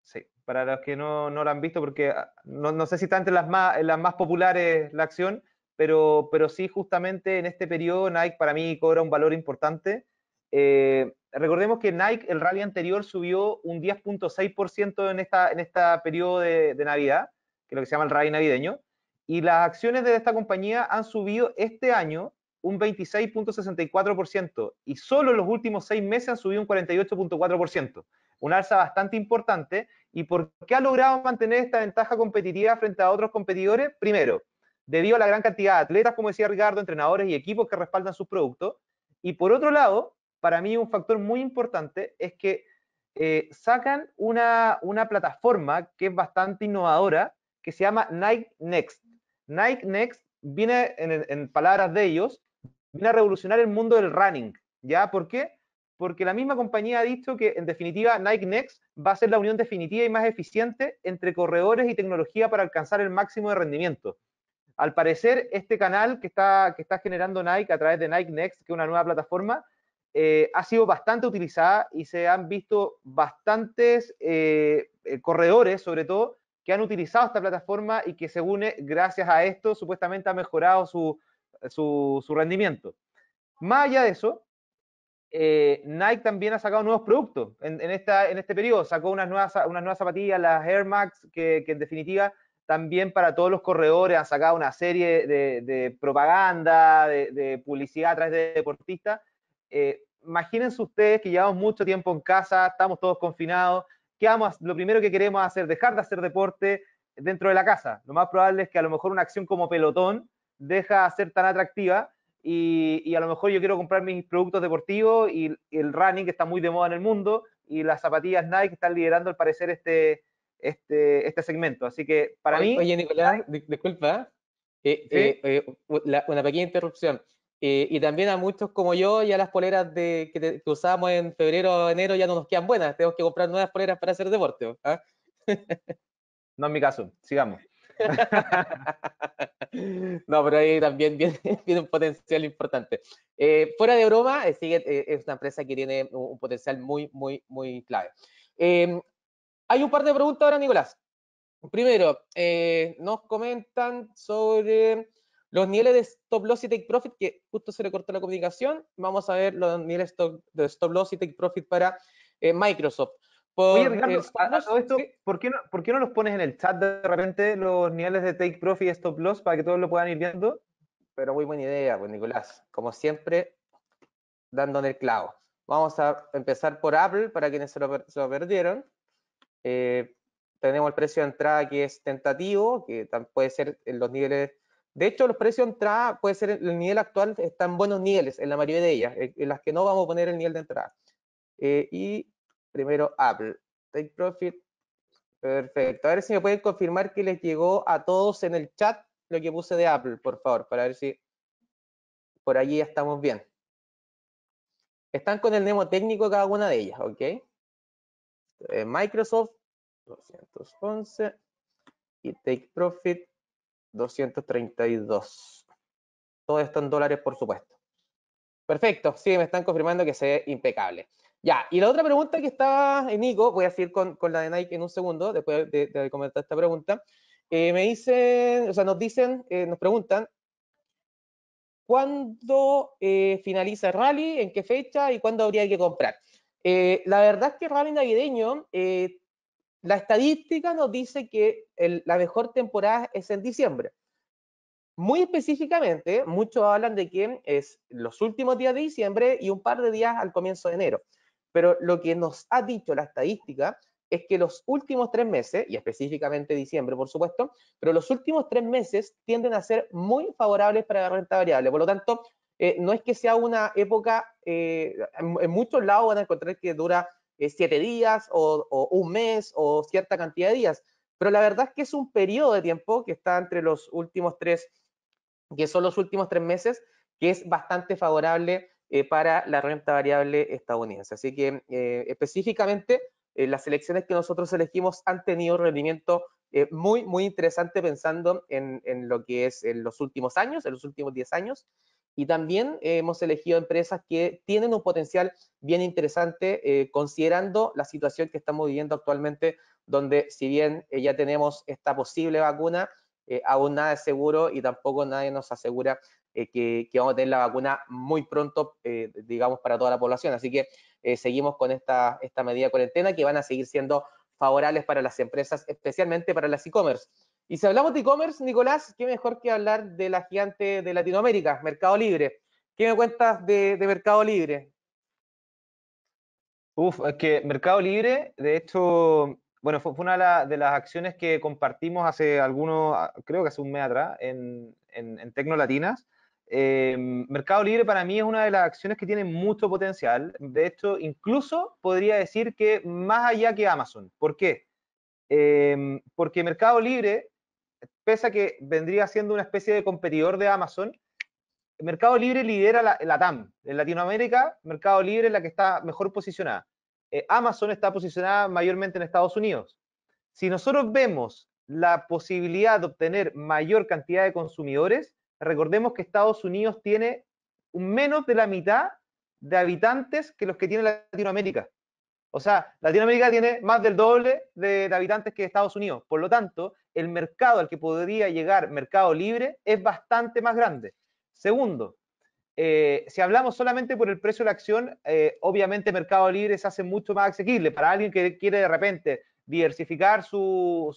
Sí, para los que no, no lo han visto, porque ah, no, no, sé si está entre las más, las más populares la acción, pero, pero sí, justamente en este periodo Nike para mí cobra un valor importante. Eh, recordemos que Nike el rally anterior subió un 10.6% en, esta, en este periodo de, de Navidad, que es lo que se llama el rally navideño. Y las acciones de esta compañía han subido este año un 26.64% y solo en los últimos seis meses han subido un 48.4%. Un alza bastante importante. ¿Y por qué ha logrado mantener esta ventaja competitiva frente a otros competidores? Primero, debido a la gran cantidad de atletas, como decía Ricardo, entrenadores y equipos que respaldan sus productos. Y por otro lado, para mí un factor muy importante es que eh, sacan una, una plataforma que es bastante innovadora, que se llama Nike Next. Nike Next viene, en, palabras de ellos, viene a revolucionar el mundo del running. ¿Ya? ¿Por qué? Porque la misma compañía ha dicho que, en definitiva, Nike Next va a ser la unión definitiva y más eficiente entre corredores y tecnología para alcanzar el máximo de rendimiento. Al parecer, este canal que está, que está generando Nike a través de Nike Next, que es una nueva plataforma, eh, ha sido bastante utilizada y se han visto bastantes eh, eh, corredores, sobre todo, que han utilizado esta plataforma y que según, gracias a esto, supuestamente ha mejorado su, rendimiento. Más allá de eso, eh, Nike también ha sacado nuevos productos en, esta, en este periodo. Sacó unas nuevas, unas nuevas zapatillas, las Air Max, que, en definitiva también para todos los corredores han sacado una serie de, propaganda, de, publicidad a través de deportistas. Eh, imagínense ustedes que llevamos mucho tiempo en casa, estamos todos confinados, lo primero que queremos hacer? Dejar de hacer deporte dentro de la casa. Lo más probable es que a lo mejor una acción como pelotón deja de ser tan atractiva y, a lo mejor yo quiero comprar mis productos deportivos y, el running que está muy de moda en el mundo y las zapatillas Nike que están liderando al parecer este, este, este segmento. Así que para mí... Oye, Nicolás, disculpa, ¿eh? eh, eh, una pequeña interrupción. Eh, y también a muchos como yo, ya las poleras de, que, usábamos en febrero o enero ya no nos quedan buenas. Tenemos que comprar nuevas poleras para hacer deporte. ¿ah? No es mi caso, sigamos. no, pero ahí también tiene un potencial importante. Eh, fuera de broma, eh, sigue, es una empresa que tiene un, un potencial muy, muy, muy clave. Em, hay un par de preguntas ahora, Nicolás. Primero, nos comentan sobre los niveles de stop loss y take profit, que justo se le cortó la comunicación, vamos a ver los niveles de stop loss y take profit para eh, Microsoft. Por, Oye, Ricardo, ¿por, qué no, los pones en el chat de repente los niveles de take profit y stop loss para que todos lo puedan ir viendo? Pero muy buena idea, pues Nicolás. Como siempre, dando en el clavo. Vamos a empezar por Apple, para quienes se lo, perdieron. Eh, tenemos el precio de entrada que es tentativo, que puede ser en los niveles de hecho, los precios de entrada puede ser el nivel actual, están buenos niveles en la mayoría de ellas, eh, en las que no vamos a poner el nivel de entrada. Eh, y primero Apple, Take Profit, perfecto. A ver si me pueden confirmar que les llegó a todos en el chat lo que puse de Apple, por favor, para ver si por allí ya estamos bien. Están con el Nemo técnico cada una de ellas, ¿ok? Eh, Microsoft, 211, y Take Profit, 232. Todo esto en dólares, por supuesto. Perfecto, sí, me están confirmando que se ve impecable. Ya, y la otra pregunta que está en Nico, voy a seguir con, la de Nike en un segundo, después de, comentar esta pregunta. Eh, me dicen, o sea, nos dicen, eh, nos preguntan, ¿cuándo eh, finaliza el rally? ¿En qué fecha? ¿Y cuándo habría que comprar? la verdad es que el rally navideño la estadística nos dice que la mejor temporada es en diciembre. Muy específicamente, muchos hablan de que es los últimos días de diciembre y un par de días al comienzo de enero. Pero lo que nos ha dicho la estadística es que los últimos tres meses, y específicamente diciembre, por supuesto, pero los últimos tres meses tienden a ser muy favorables para la renta variable. Por lo tanto, eh, no es que sea una época, eh, en, muchos lados van a encontrar que dura eh, siete días o, un mes o cierta cantidad de días. Pero la verdad es que es un periodo de tiempo que está entre los últimos tres, que son los últimos tres meses, que es bastante favorable eh, para la renta variable estadounidense. Así que eh, específicamente las elecciones que nosotros elegimos han tenido un rendimiento muy, muy interesante pensando en, en lo que es en los últimos años, en los últimos 10 años. Y también eh, hemos elegido empresas que tienen un potencial bien interesante eh, considerando la situación que estamos viviendo actualmente, donde si bien eh, ya tenemos esta posible vacuna, aún nada es seguro y tampoco nadie nos asegura que, vamos a tener la vacuna muy pronto, digamos, para toda la población. Así que seguimos con esta, esta medida de cuarentena que van a seguir siendo favorables para las empresas, especialmente para las e-commerce. Y si hablamos de e-commerce, Nicolás, qué mejor que hablar de la gigante de Latinoamérica, Mercado Libre. ¿Qué me cuentas de, Mercado Libre? Uf, es que Mercado Libre, de hecho, bueno, fue, una de las acciones que compartimos hace algunos, creo que hace un mes atrás, en, en, en Tecnolatinas. Eh, Mercado Libre para mí es una de las acciones que tiene mucho potencial. De hecho, incluso podría decir que más allá que Amazon. ¿Por qué? Eh, porque Mercado Libre pese a que vendría siendo una especie de competidor de Amazon, Mercado Libre lidera la, TAM. En Latinoamérica, Mercado Libre es la que está mejor posicionada. Eh, Amazon está posicionada mayormente en Estados Unidos. Si nosotros vemos la posibilidad de obtener mayor cantidad de consumidores, recordemos que Estados Unidos tiene menos de la mitad de habitantes que los que tiene Latinoamérica. O sea, Latinoamérica tiene más del doble de habitantes que Estados Unidos. Por lo tanto, el mercado al que podría llegar Mercado Libre es bastante más grande. Segundo, eh, si hablamos solamente por el precio de la acción, eh, obviamente Mercado Libre se hace mucho más asequible para alguien que quiere de repente diversificar su,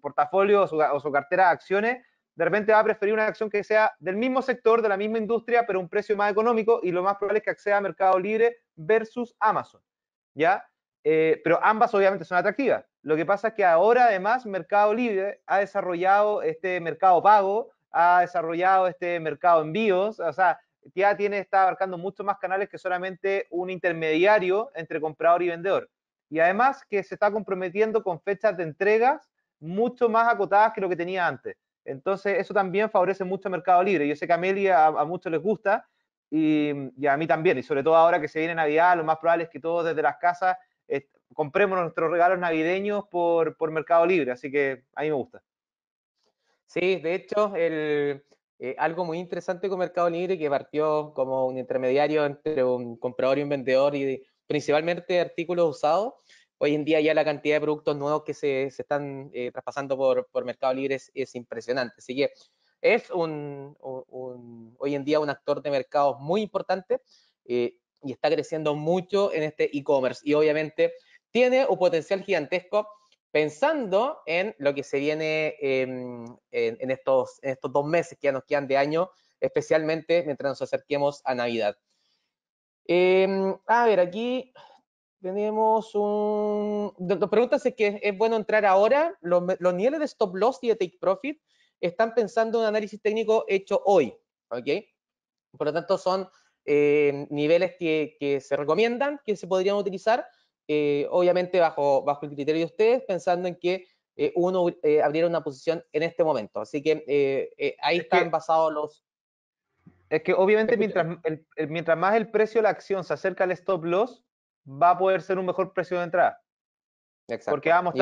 portafolio o, su cartera de acciones, de repente va a preferir una acción que sea del mismo sector, de la misma industria, pero un precio más económico y lo más probable es que acceda a Mercado Libre versus Amazon. ¿Ya? Eh, pero ambas obviamente son atractivas. Lo que pasa es que ahora además Mercado Libre ha desarrollado este mercado pago, ha desarrollado este mercado envíos, o sea, ya tiene, está abarcando muchos más canales que solamente un intermediario entre comprador y vendedor. Y además que se está comprometiendo con fechas de entregas mucho más acotadas que lo que tenía antes. Entonces, eso también favorece mucho a Mercado Libre. Yo sé que a a, muchos les gusta y, y, a mí también. Y sobre todo ahora que se viene Navidad, lo más probable es que todos desde las casas eh, compremos nuestros regalos navideños por, por Mercado Libre, así que a mí me gusta. Sí, de hecho, el, eh, algo muy interesante con Mercado Libre que partió como un intermediario entre un comprador y un vendedor y principalmente artículos usados. Hoy en día ya la cantidad de productos nuevos que se, se están eh, traspasando por, por, Mercado Libre es, impresionante. Así que es un, hoy en día un actor de mercado muy importante. Eh, y está creciendo mucho en este e-commerce y obviamente tiene un potencial gigantesco pensando en lo que se viene em, en, estos, dos meses que ya nos quedan de año, especialmente mientras nos acerquemos a Navidad. Em, a ver, aquí tenemos un... Nos es que es bueno entrar ahora. Los, niveles de stop loss y de take profit están pensando en un análisis técnico hecho hoy, Por lo tanto, son eh, niveles que, se recomiendan, que se podrían utilizar, eh, obviamente bajo, bajo el criterio de ustedes, pensando en que eh, uno abriera una posición en este momento. Así que ahí están basados los... Es que obviamente mientras, mientras más el precio de la acción se acerca al stop loss, va a poder ser un mejor precio de entrada. Porque vamos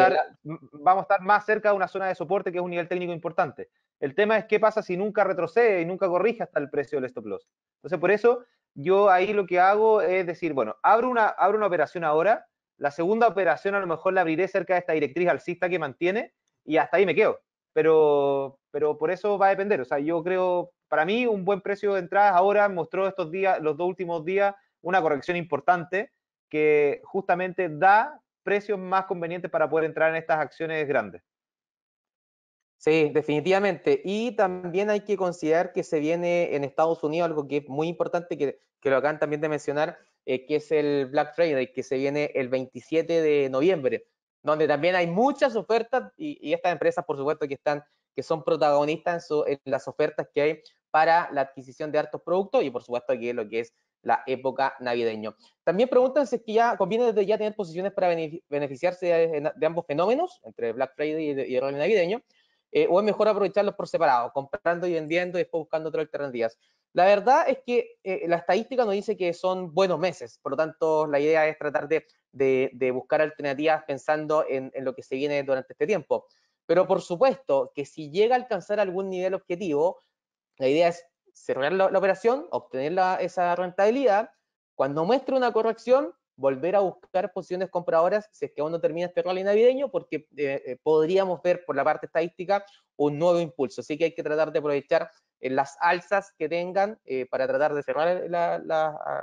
vamos a estar más cerca de una zona de soporte que es un nivel técnico importante. El tema es qué pasa si nunca retrocede y nunca corrige hasta el precio del stop loss. Entonces, por eso yo ahí lo que hago es decir, bueno, abro una, una operación ahora, la segunda operación a lo mejor la abriré cerca de esta directriz alcista que mantiene y hasta ahí me quedo. Pero, pero por eso va a depender. O sea, yo creo, para mí, un buen precio de entrada ahora mostró estos días, los dos últimos días, una corrección importante que justamente da precios más convenientes para poder entrar en estas acciones grandes. Sí, definitivamente. Y también hay que considerar que se viene en Estados Unidos algo que es muy importante, que, lo acaban también de mencionar, eh, que es el Black Friday, que se viene el 27 de noviembre, donde también hay muchas ofertas y, estas empresas, por supuesto, que, están, que son protagonistas en, las ofertas que hay para la adquisición de hartos productos y, por supuesto, aquí lo que es la época navideño. También preguntan si ya conviene ya tener posiciones para beneficiarse de, ambos fenómenos, entre Black Friday y, el rol navideño. Eh, o es mejor aprovecharlos por separado, comprando y vendiendo y después buscando otras alternativas. La verdad es que eh, la estadística nos dice que son buenos meses, por lo tanto la idea es tratar de, de, buscar alternativas pensando en, lo que se viene durante este tiempo. Pero por supuesto que si llega a alcanzar algún nivel objetivo, la idea es cerrar la, operación, obtener esa rentabilidad, cuando muestre una corrección, volver a buscar posiciones compradoras si es que aún no termina este rally navideño, porque eh, eh, podríamos ver por la parte estadística un nuevo impulso. Así que hay que tratar de aprovechar eh, las alzas que tengan para tratar de cerrar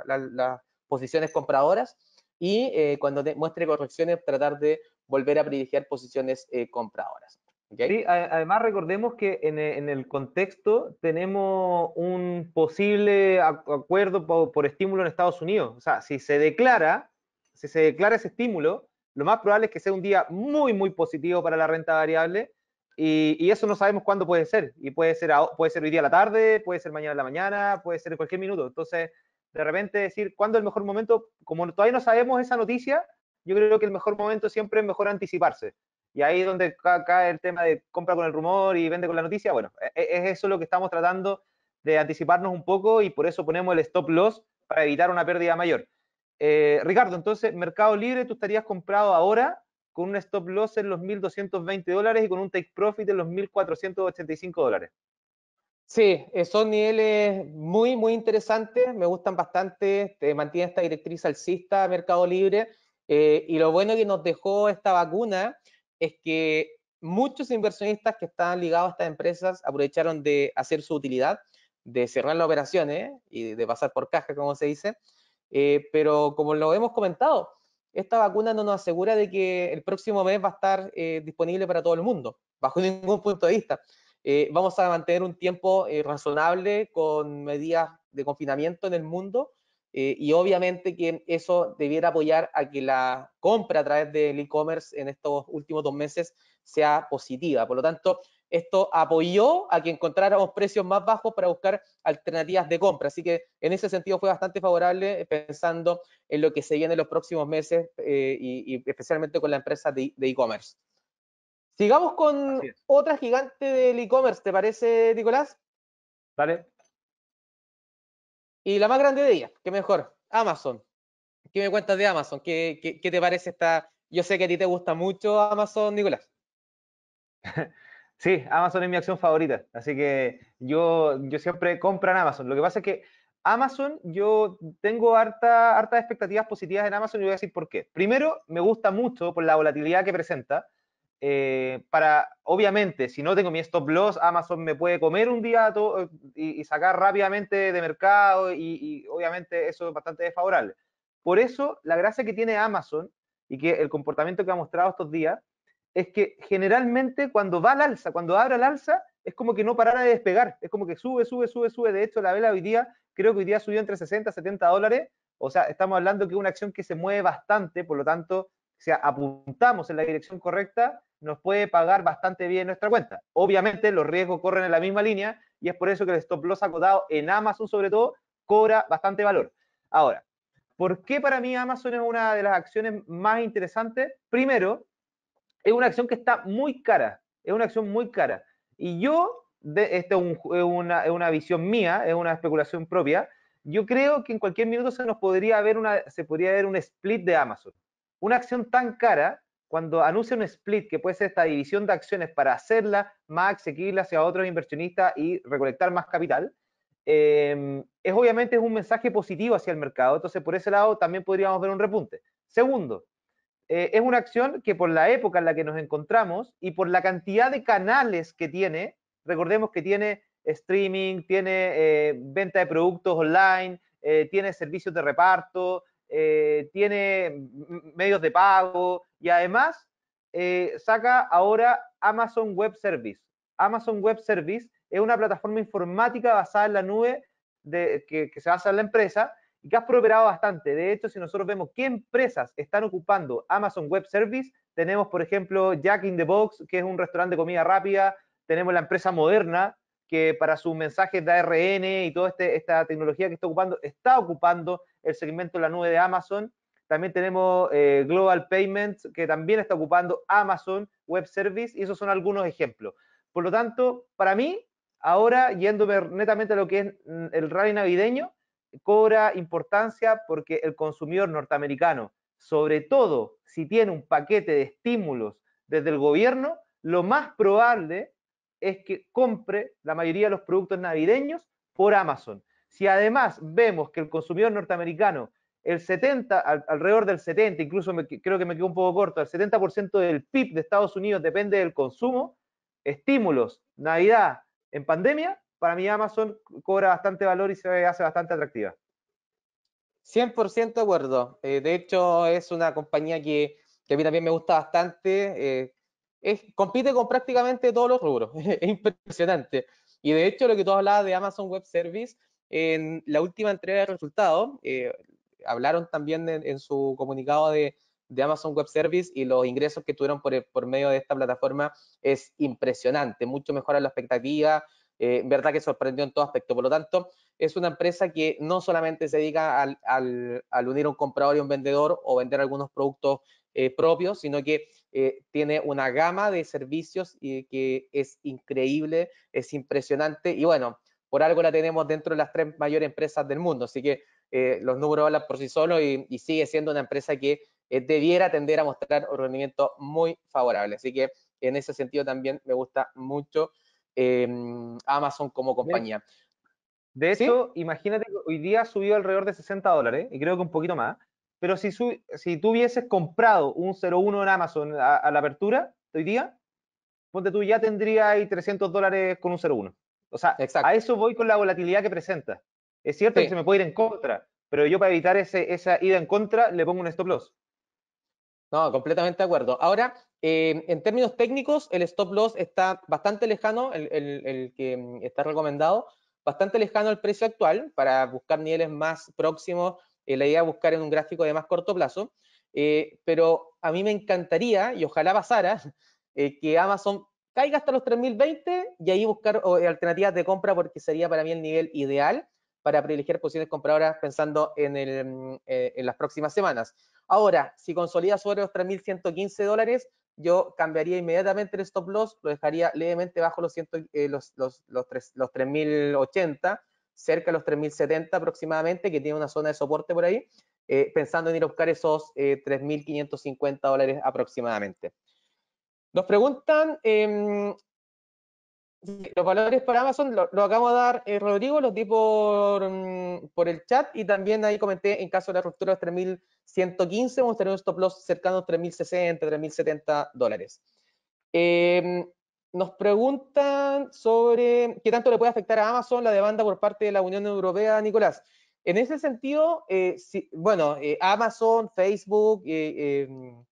las posiciones compradoras y cuando muestre correcciones tratar de volver a privilegiar posiciones compradoras. Sí, además recordemos que eh, en, el contexto tenemos un posible acuerdo por, estímulo en Estados Unidos. O sea, si se declara, si se declara ese estímulo, lo más probable es que sea un día muy, muy positivo para la renta variable. Y, y eso no sabemos cuándo puede ser. Y puede ser, puede ser hoy día a la tarde, puede ser mañana a la mañana, puede ser en cualquier minuto. Entonces, de repente decir cuándo es el mejor momento, como todavía no sabemos esa noticia, yo creo que el mejor momento siempre es mejor anticiparse. Y ahí es donde cae el tema de compra con el rumor y vende con la noticia. Bueno, e, e, es eso lo que estamos tratando de anticiparnos un poco y por eso ponemos el stop loss para evitar una pérdida mayor. Eh, Ricardo, entonces, Mercado Libre, tú estarías comprado ahora con un stop loss en los 1.220 dólares y con un take profit en los 1.485 dólares. Sí, eh, son niveles muy, muy interesantes, me gustan bastante, mantiene esta directriz alcista, Mercado Libre, eh, y lo bueno que nos dejó esta vacuna es que muchos inversionistas que estaban ligados a estas empresas aprovecharon de hacer su utilidad, de cerrar las operaciones y de pasar por caja, como se dice. Eh, pero como lo hemos comentado, esta vacuna no nos asegura de que el próximo mes va a estar eh, disponible para todo el mundo, bajo ningún punto de vista. Eh, vamos a mantener un tiempo razonable con medidas de confinamiento en el mundo eh, y obviamente que eso debiera apoyar a que la compra a través del e-commerce en estos últimos dos meses sea positiva. Por lo tanto, esto apoyó a que encontráramos precios más bajos para buscar alternativas de compra. Así que en ese sentido fue bastante favorable pensando en lo que se viene en los próximos meses eh, y, y, especialmente con la empresa de e-commerce. Sigamos con otra gigante del e-commerce, ¿te parece, Nicolás? Vale. Y la más grande de ellas, que mejor, Amazon. ¿Qué me cuentas de Amazon? ¿Qué, te parece esta? Yo sé que a ti te gusta mucho Amazon, Nicolás. Sí, Amazon es mi acción favorita, así que yo, yo siempre compro en Amazon. Lo que pasa es que Amazon, yo tengo harta, hartas expectativas positivas en Amazon y voy a decir por qué. Primero, me gusta mucho por la volatilidad que presenta. Eh, para, obviamente, si no tengo mi stop loss, Amazon me puede comer un día eh, y, sacar rápidamente de mercado y, obviamente eso es bastante desfavorable. Por eso, la gracia que tiene Amazon y que el comportamiento que ha mostrado estos días es que generalmente cuando va al alza, cuando abre al alza, es como que no parara de despegar, es como que sube, sube, sube, sube. De hecho, la vela hoy día, creo que hoy día subió entre 60 y 70 dólares. O sea, estamos hablando que una acción que se mueve bastante, por lo tanto, si apuntamos en la dirección correcta, nos puede pagar bastante bien nuestra cuenta. Obviamente los riesgos corren en la misma línea y es por eso que el stop loss acotado en Amazon sobre todo cobra bastante valor. Ahora, ¿por qué para mí Amazon es una de las acciones más interesantes? Primero, es una acción que está muy cara, es una acción muy cara. Y yo, de, esta es, una, una, visión mía, es una especulación propia, yo creo que en cualquier minuto se nos podría ver una, se podría ver un split de Amazon una acción tan cara, cuando anuncia un split, que puede ser esta división de acciones para hacerla más accesible hacia otros inversionistas y recolectar más capital, em, es obviamente es un mensaje positivo hacia el mercado. Entonces, por ese lado también podríamos ver un repunte. Segundo, eh, es una acción que por la época en la que nos encontramos y por la cantidad de canales que tiene, recordemos que tiene streaming, tiene eh, venta de productos online, eh, tiene servicios de reparto, eh, tiene medios de pago y además eh, saca ahora Amazon Web Service. Amazon Web Service es una plataforma informática basada en la nube que, que, se basa en la empresa y que ha prosperado bastante. De hecho, si nosotros vemos qué empresas están ocupando Amazon Web Service, tenemos, por ejemplo, Jack in the Box, que es un restaurante de comida rápida, tenemos la empresa Moderna, que para sus mensajes de ARN y toda este, esta tecnología que está ocupando, está ocupando el segmento de la nube de Amazon. También tenemos eh, Global Payments, que también está ocupando Amazon Web Service, y esos son algunos ejemplos. Por lo tanto, para mí, ahora yéndome netamente a lo que es mm, el rally navideño, cobra importancia porque el consumidor norteamericano, sobre todo si tiene un paquete de estímulos desde el gobierno, lo más probable es que compre la mayoría de los productos navideños por Amazon. Si además vemos que el consumidor norteamericano, el 70, alrededor del 70, incluso creo que me quedo un poco corto, el 70% del PIB de Estados Unidos depende del consumo, estímulos, Navidad en pandemia, para mí Amazon cobra bastante valor y se hace bastante atractiva. 100% de acuerdo. Eh, de hecho, es una compañía que, que, a mí también me gusta bastante. Eh, compite con prácticamente todos los rubros. es impresionante. Y de hecho, lo que tú hablabas de Amazon Web Service, en la última entrega de resultados, eh, hablaron también en, su comunicado de, Amazon Web Service y los ingresos que tuvieron por, medio de esta plataforma es impresionante, mucho mejor a la expectativa, eh, verdad que sorprendió en todo aspecto. Por lo tanto, es una empresa que no solamente se dedica al, al, al unir un comprador y un vendedor o vender algunos productos eh, propios, sino que eh, tiene una gama de servicios y que es increíble, es impresionante y bueno, por algo la tenemos dentro de las tres mayores empresas del mundo, así que eh, los números hablan por sí solos y, sigue siendo una empresa que eh, debiera tender a mostrar un rendimiento muy favorable, así que en ese sentido también me gusta mucho em, Amazon como compañía. De hecho, imagínate que hoy día subió alrededor de 60 dólares y creo que un poquito más. Pero si, si tú hubieses comprado un 0.1 en Amazon a, la apertura hoy día, ponte tú ya tendrías ahí 300 dólares con un 0.1. O sea, Exacto. a eso voy con la volatilidad que presenta. Es cierto que se me puede ir en contra, pero yo para evitar esa ida en contra le pongo un stop loss. No, completamente de acuerdo. Ahora, em, en términos técnicos, el stop loss está bastante lejano, el, el, que mm, está recomendado, bastante lejano al precio actual para buscar niveles más próximos eh, la idea es buscar en un gráfico de más corto plazo, eh, pero a mí me encantaría, y ojalá pasara, eh, que Amazon caiga hasta los 3.020 y ahí buscar alternativas de compra porque sería para mí el nivel ideal para privilegiar posiciones compradoras pensando en, mm, las próximas semanas. Ahora, si consolida sobre los 3.115 dólares, yo cambiaría inmediatamente el stop loss, lo dejaría levemente bajo los, los 3.080 cerca de los 3.070 aproximadamente, que tiene una zona de soporte por ahí, eh, pensando en ir a buscar esos 3.550 eh, dólares aproximadamente. Nos preguntan, em, los valores para Amazon, lo, lo acabo de dar, eh, Rodrigo, los di por, mm, por, el chat y también ahí comenté, en caso de la ruptura de los 3.115, vamos a tener un stop loss cercano a los 3.060, 3.070 dólares. Eh, nos preguntan sobre qué tanto le puede afectar a Amazon la demanda por parte de la Unión Europea, Nicolás. En ese sentido, eh, si, bueno, eh, Amazon, Facebook, eh, em,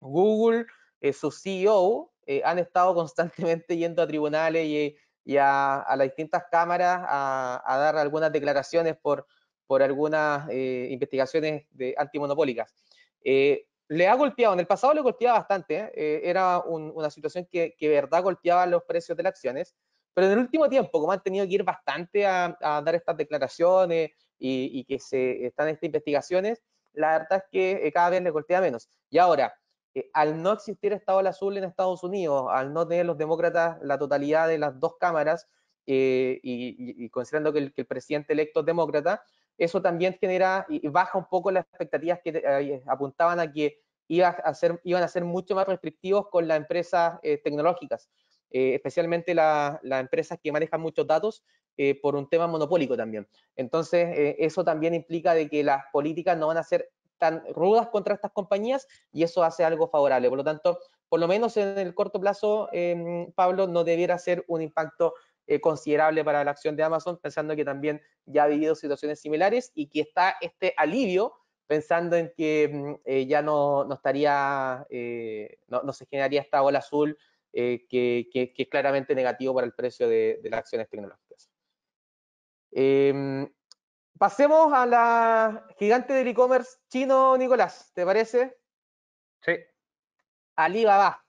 Google, su CEO, han estado constantemente yendo a tribunales y, a, las distintas cámaras a, dar algunas declaraciones por, por algunas investigaciones de antimonopólicas le ha golpeado, en el pasado le golpeaba bastante, ¿eh? Eh, era una situación que, que verdad golpeaba los precios de las acciones, pero en el último tiempo, como han tenido que ir bastante a, dar estas declaraciones y, que se están estas investigaciones, la verdad es que eh, cada vez le golpea menos. Y ahora, al no existir Estado Azul en Estados Unidos, al no tener los demócratas la totalidad de las dos cámaras, y, considerando que el, que el, presidente electo es demócrata, eso también genera y baja un poco las expectativas que eh, apuntaban a que a ser, iban a ser mucho más restrictivos con las empresas eh, tecnológicas, eh, especialmente las empresas que manejan muchos datos por un tema monopólico también. Entonces, eso también implica de que las políticas no van a ser tan rudas contra estas compañías y eso hace algo favorable. Por lo tanto, por lo menos en el corto plazo, em, Pablo, no debiera ser un impacto eh, considerable para la acción de Amazon, pensando que también ya ha vivido situaciones similares y que está este alivio pensando en que mm, eh, ya no, estaría, eh, no, se generaría esta ola azul que, es claramente negativo para el precio de, de las acciones tecnológicas. Em, pasemos a la gigante del e-commerce chino, Nicolás, ¿te parece? Sí. Alibaba.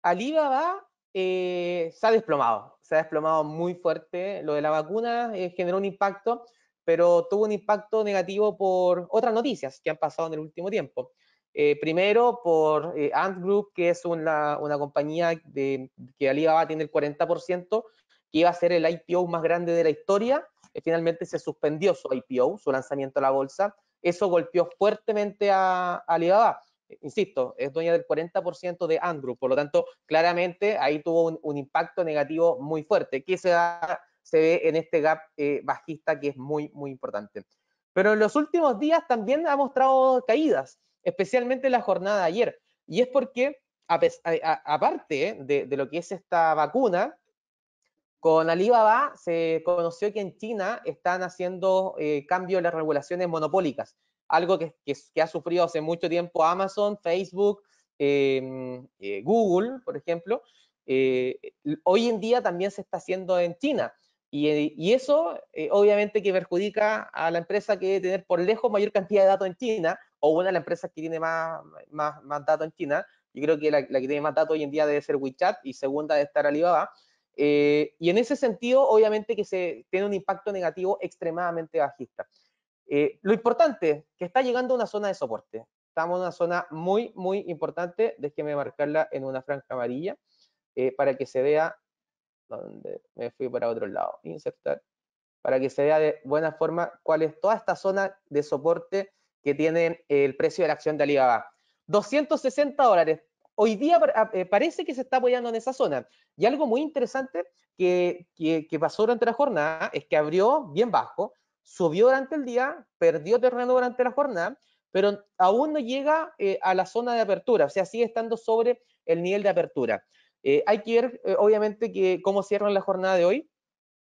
Alibaba se ha desplomado se ha desplomado muy fuerte. Lo de la vacuna eh, generó un impacto, pero tuvo un impacto negativo por otras noticias que han pasado en el último tiempo. Eh, primero, por eh, Ant Group, que es una, compañía de, que Alibaba tiene el 40%, que iba a ser el IPO más grande de la historia. y finalmente se suspendió su IPO, su lanzamiento a la bolsa. Eso golpeó fuertemente a, a Alibaba. Eh, insisto, es dueña del 40% de Andrew, por lo tanto, claramente ahí tuvo un, impacto negativo muy fuerte, que se, ve en este gap eh, bajista que es muy, muy importante. Pero en los últimos días también ha mostrado caídas, especialmente en la jornada de ayer, y es porque, aparte de, lo que es esta vacuna, con Alibaba se conoció que en China están haciendo eh, cambios en las regulaciones monopólicas algo que, ha sufrido hace mucho tiempo Amazon, Facebook, em, eh, Google, por ejemplo, eh, hoy en día también se está haciendo en China. Y, eh, eso obviamente que perjudica a la empresa que debe tener por lejos mayor cantidad de datos en China, o una de las empresas que tiene más, más, datos en China. Yo creo que la, la, que tiene más datos hoy en día debe ser WeChat y segunda debe estar Alibaba. y en ese sentido, obviamente que se tiene un impacto negativo extremadamente bajista. Eh, lo importante, que está llegando a una zona de soporte. Estamos en una zona muy, muy importante. Déjeme marcarla en una franja amarilla eh, para que se vea donde me fui para otro lado. Insertar. Para que se vea de buena forma cuál es toda esta zona de soporte que tiene el precio de la acción de Alibaba. 260 dólares. Hoy día ah, eh, parece que se está apoyando en esa zona. Y algo muy interesante que, que, que pasó durante la jornada es que abrió bien bajo, subió durante el día, perdió terreno durante la jornada, pero aún no llega eh, a la zona de apertura, o sea, sigue estando sobre el nivel de apertura. Eh, hay que ver, eh, obviamente, que cómo cierran la jornada de hoy.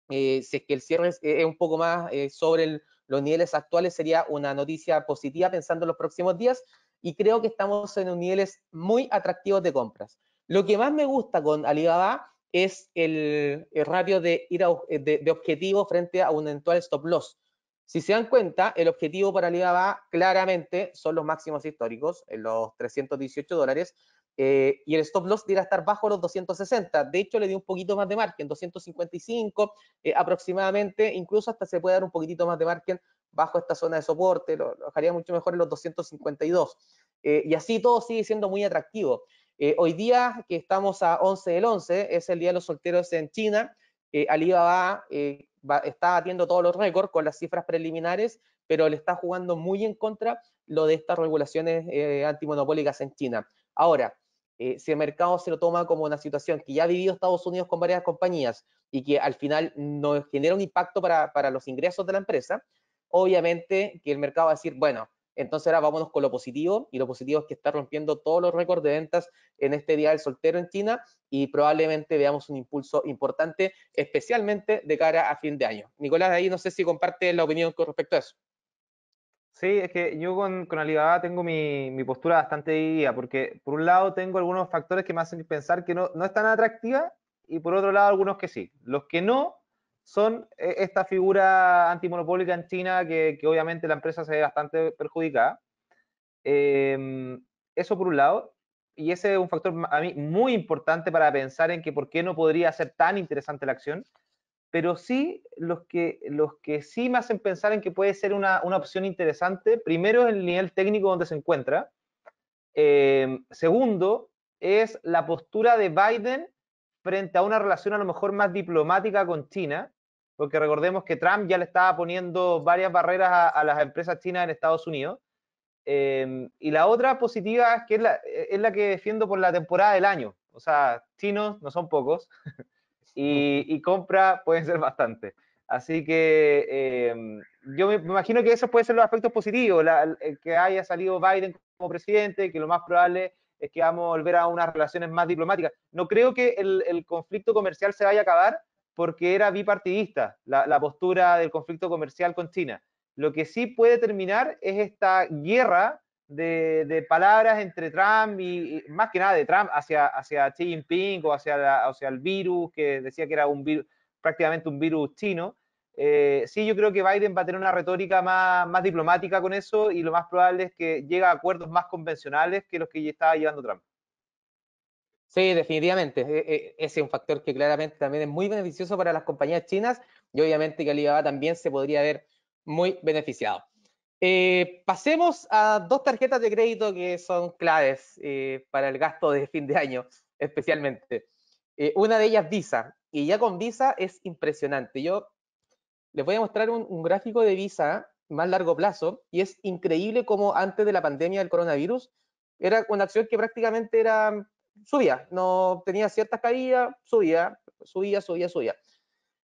si es que el cierre es, un poco más sobre los niveles actuales, sería una noticia positiva pensando en los próximos días. Y creo que estamos en niveles muy atractivos de compras. Lo que más me gusta con Alibaba es el, radio ratio de, ir eh, de, objetivo frente a un eventual stop loss. Si se dan cuenta, el objetivo para va claramente son los máximos históricos, en los 318 dólares, eh, y el stop loss dirá estar bajo los 260. De hecho, le dio un poquito más de margen, 255 eh, aproximadamente, incluso hasta se puede dar un poquitito más de margen bajo esta zona de soporte, lo, haría dejaría mucho mejor en los 252. y así todo sigue siendo muy atractivo. Eh, hoy día, que estamos a 11 del 11, es el Día de los Solteros en China, eh, Alibaba eh, está batiendo todos los récords con las cifras preliminares, pero le está jugando muy en contra lo de estas regulaciones eh, antimonopólicas en China. Ahora, eh, si el mercado se lo toma como una situación que ya ha vivido Estados Unidos con varias compañías y que al final no genera un impacto para, para los ingresos de la empresa, obviamente que el mercado va a decir, bueno, entonces ahora vámonos con lo positivo y lo positivo es que está rompiendo todos los récords de ventas en este Día del Soltero en China y probablemente veamos un impulso importante, especialmente de cara a fin de año. Nicolás, ahí no sé si comparte la opinión con respecto a eso. Sí, es que yo con, con Alibaba tengo mi, postura bastante dividida, porque por un lado tengo algunos factores que me hacen pensar que no, no es tan atractiva y por otro lado algunos que sí. Los que no, son eh, esta figura antimonopólica en China que, que obviamente la empresa se ve bastante perjudicada. Em, eso por un lado, y ese es un factor a mí muy importante para pensar en que por qué no podría ser tan interesante la acción, pero sí los que, los que sí me hacen pensar en que puede ser una, una opción interesante, primero es el nivel técnico donde se encuentra, em, segundo es la postura de Biden frente a una relación a lo mejor más diplomática con China, porque recordemos que Trump ya le estaba poniendo varias barreras a, las empresas chinas en Estados Unidos. Em, y la otra positiva es que es la, que defiendo por la temporada del año. O sea, chinos no son pocos y, compra pueden ser bastante. Así que em, yo me imagino que esos pueden ser los aspectos positivos, que haya salido Biden como presidente, que lo más probable es que vamos a volver a unas relaciones más diplomáticas. No creo que el, conflicto comercial se vaya a acabar porque era bipartidista la, postura del conflicto comercial con China. Lo que sí puede terminar es esta guerra de, palabras entre Trump y, más que nada de Trump hacia, hacia Xi Jinping o hacia, el virus, que decía que era un prácticamente un virus chino. Eh, sí, yo creo que Biden va a tener una retórica más, diplomática con eso y lo más probable es que llegue a acuerdos más convencionales que los que ya estaba llevando Trump. Sí, definitivamente. E, e, ese es un factor que claramente también es muy beneficioso para las compañías chinas y obviamente que Alibaba también se podría ver muy beneficiado. Eh, pasemos a dos tarjetas de crédito que son claves eh, para el gasto de fin de año, especialmente. una de ellas Visa, y ya con Visa es impresionante. Yo les voy a mostrar un, gráfico de Visa más largo plazo y es increíble como antes de la pandemia del coronavirus era una acción que prácticamente era subía, no tenía ciertas caídas, subía, subía, subía, subía.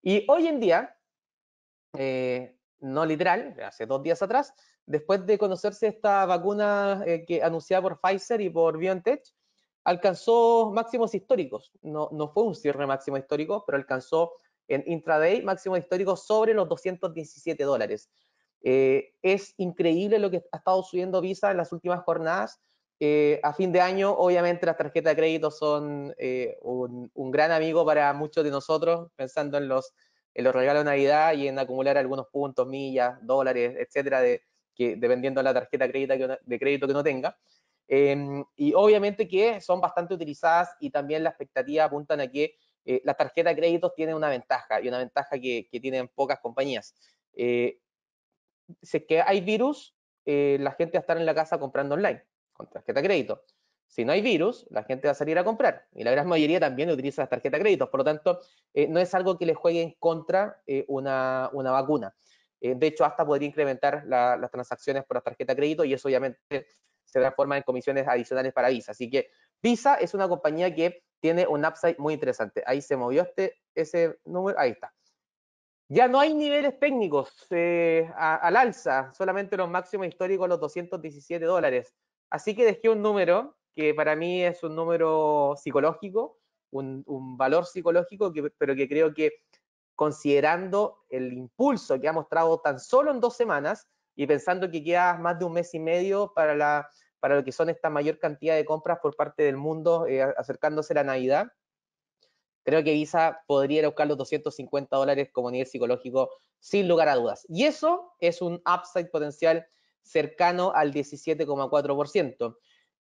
Y hoy en día, eh, no literal, hace dos días atrás, después de conocerse esta vacuna eh, que anunciada por Pfizer y por BioNTech, alcanzó máximos históricos. No, no fue un cierre máximo histórico, pero alcanzó en intraday máximo histórico sobre los 217 dólares. Eh, es increíble lo que ha estado subiendo Visa en las últimas jornadas. Eh, a fin de año, obviamente, las tarjetas de crédito son eh, un, gran amigo para muchos de nosotros, pensando en los, los regalos de Navidad y en acumular algunos puntos, millas, dólares, etcétera, de, que, dependiendo de la tarjeta de crédito que, de crédito que uno tenga. Em, y obviamente que son bastante utilizadas y también la expectativa apuntan a que eh, la tarjeta de crédito tiene una ventaja y una ventaja que, tienen pocas compañías. Eh, si es que hay virus, eh, la gente va a estar en la casa comprando online con tarjeta de crédito. Si no hay virus, la gente va a salir a comprar y la gran mayoría también utiliza las tarjetas de crédito. Por lo tanto, no es algo que le juegue en contra una, vacuna. de hecho, hasta podría incrementar las transacciones por la tarjeta de crédito y eso obviamente se transforma en comisiones adicionales para Visa. Así que Visa es una compañía que tiene un upside muy interesante. Ahí se movió este, ese número, ahí está. Ya no hay niveles técnicos eh, al alza, solamente los máximos históricos, los 217 dólares. Así que dejé un número que para mí es un número psicológico, un, valor psicológico, que, pero que creo que considerando el impulso que ha mostrado tan solo en dos semanas y pensando que queda más de un mes y medio para la para lo que son esta mayor cantidad de compras por parte del mundo eh, acercándose la Navidad. Creo que Visa podría buscar los 250 dólares como nivel psicológico sin lugar a dudas. Y eso es un upside potencial cercano al 17,4%.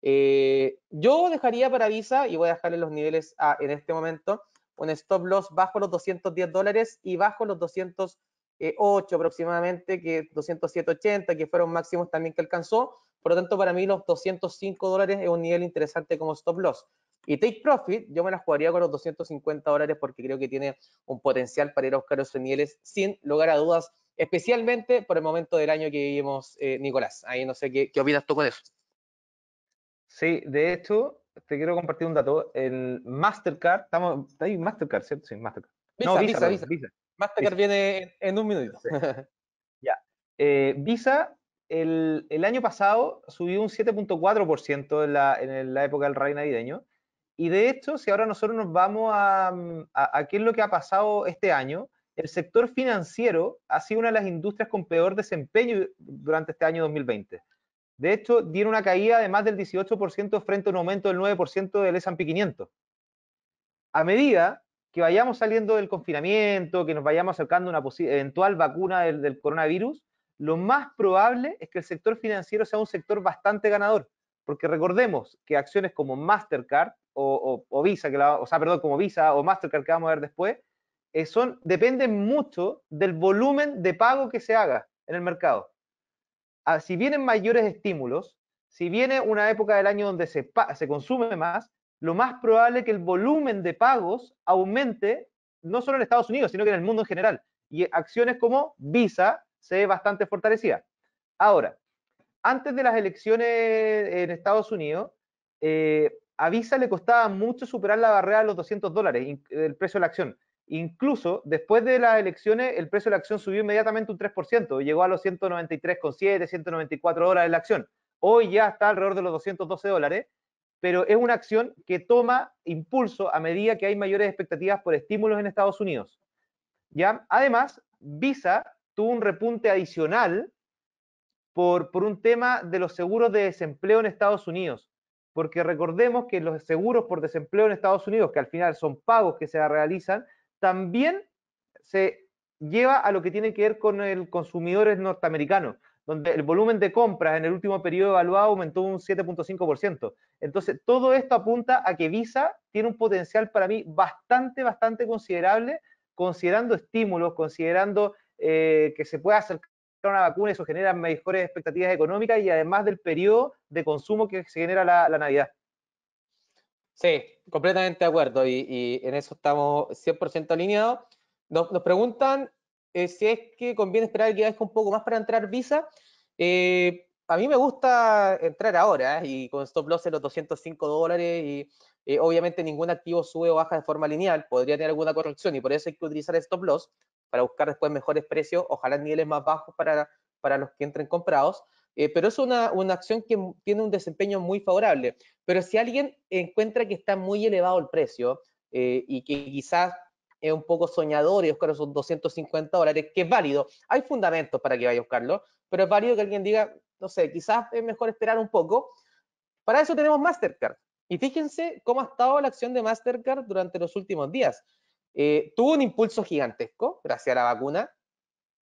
Eh, yo dejaría para Visa, y voy a dejarle los niveles en este momento, un stop loss bajo los 210 dólares y bajo los 208 eh, aproximadamente, que 207.80, que fueron máximos también que alcanzó. Por lo tanto, para mí los 205 dólares es un nivel interesante como stop loss. Y take profit, yo me la jugaría con los 250 dólares porque creo que tiene un potencial para ir a buscar esos niveles sin lugar a dudas, especialmente por el momento del año que vivimos, eh, Nicolás. Ahí no sé qué, qué opinas tú con eso. Sí, de hecho, te quiero compartir un dato. El Mastercard, estamos, ahí Mastercard, ¿cierto? Sí, Mastercard. no, Visa, Visa, Visa. Mastercard viene en, un minuto. ya. Eh, Visa el, año pasado subió un 7.4% en la, época del rally navideño. Y de hecho, si ahora nosotros nos vamos a, qué es lo que ha pasado este año, el sector financiero ha sido una de las industrias con peor desempeño durante este año 2020. De hecho, tiene una caída de más del 18% frente a un aumento del 9% del S&P 500. A medida que vayamos saliendo del confinamiento, que nos vayamos acercando a una eventual vacuna del coronavirus, lo más probable es que el sector financiero sea un sector bastante ganador, porque recordemos que acciones como Mastercard o, Visa, que la, o sea, perdón, como Visa o Mastercard que vamos a ver después, eh, son, dependen mucho del volumen de pago que se haga en el mercado. Ah, si vienen mayores estímulos, si viene una época del año donde se, se consume más, lo más probable es que el volumen de pagos aumente no solo en Estados Unidos, sino que en el mundo en general. Y acciones como Visa se ve bastante fortalecida. Ahora, antes de las elecciones en Estados Unidos, eh, a Visa le costaba mucho superar la barrera de los 200 dólares, el precio de la acción. Incluso después de las elecciones, el precio de la acción subió inmediatamente un 3%, llegó a los 193,7, 194 dólares la acción. Hoy ya está alrededor de los 212 dólares, pero es una acción que toma impulso a medida que hay mayores expectativas por estímulos en Estados Unidos. ¿Ya? Además, Visa tuvo un repunte adicional por, por un tema de los seguros de desempleo en Estados Unidos. Porque recordemos que los seguros por desempleo en Estados Unidos, que al final son pagos que se realizan, también se lleva a lo que tiene que ver con el consumidores norteamericanos, donde el volumen de compras en el último periodo evaluado aumentó un 7.5%. Entonces, todo esto apunta a que Visa tiene un potencial para mí bastante, bastante considerable, considerando estímulos, considerando eh, que se pueda acercar a una vacuna, y eso genera mejores expectativas económicas y además del periodo de consumo que se genera la, Navidad. Sí, completamente de acuerdo y, en eso estamos 100% alineados. Nos, preguntan eh, si es que conviene esperar que un poco más para entrar visa. Eh, a mí me gusta entrar ahora y con stop loss en los 205 dólares y obviamente ningún activo sube o baja de forma lineal, podría tener alguna corrección y por eso hay que utilizar stop loss para buscar después mejores precios, ojalá niveles más bajos para, para los que entren comprados. Eh, pero es una, acción que tiene un desempeño muy favorable. Pero si alguien encuentra que está muy elevado el precio eh, y que quizás es un poco soñador y buscar son 250 dólares, que es válido, hay fundamentos para que vaya a buscarlo, pero es válido que alguien diga, no sé, quizás es mejor esperar un poco. Para eso tenemos Mastercard. Y fíjense cómo ha estado la acción de Mastercard durante los últimos días. Eh, tuvo un impulso gigantesco gracias a la vacuna,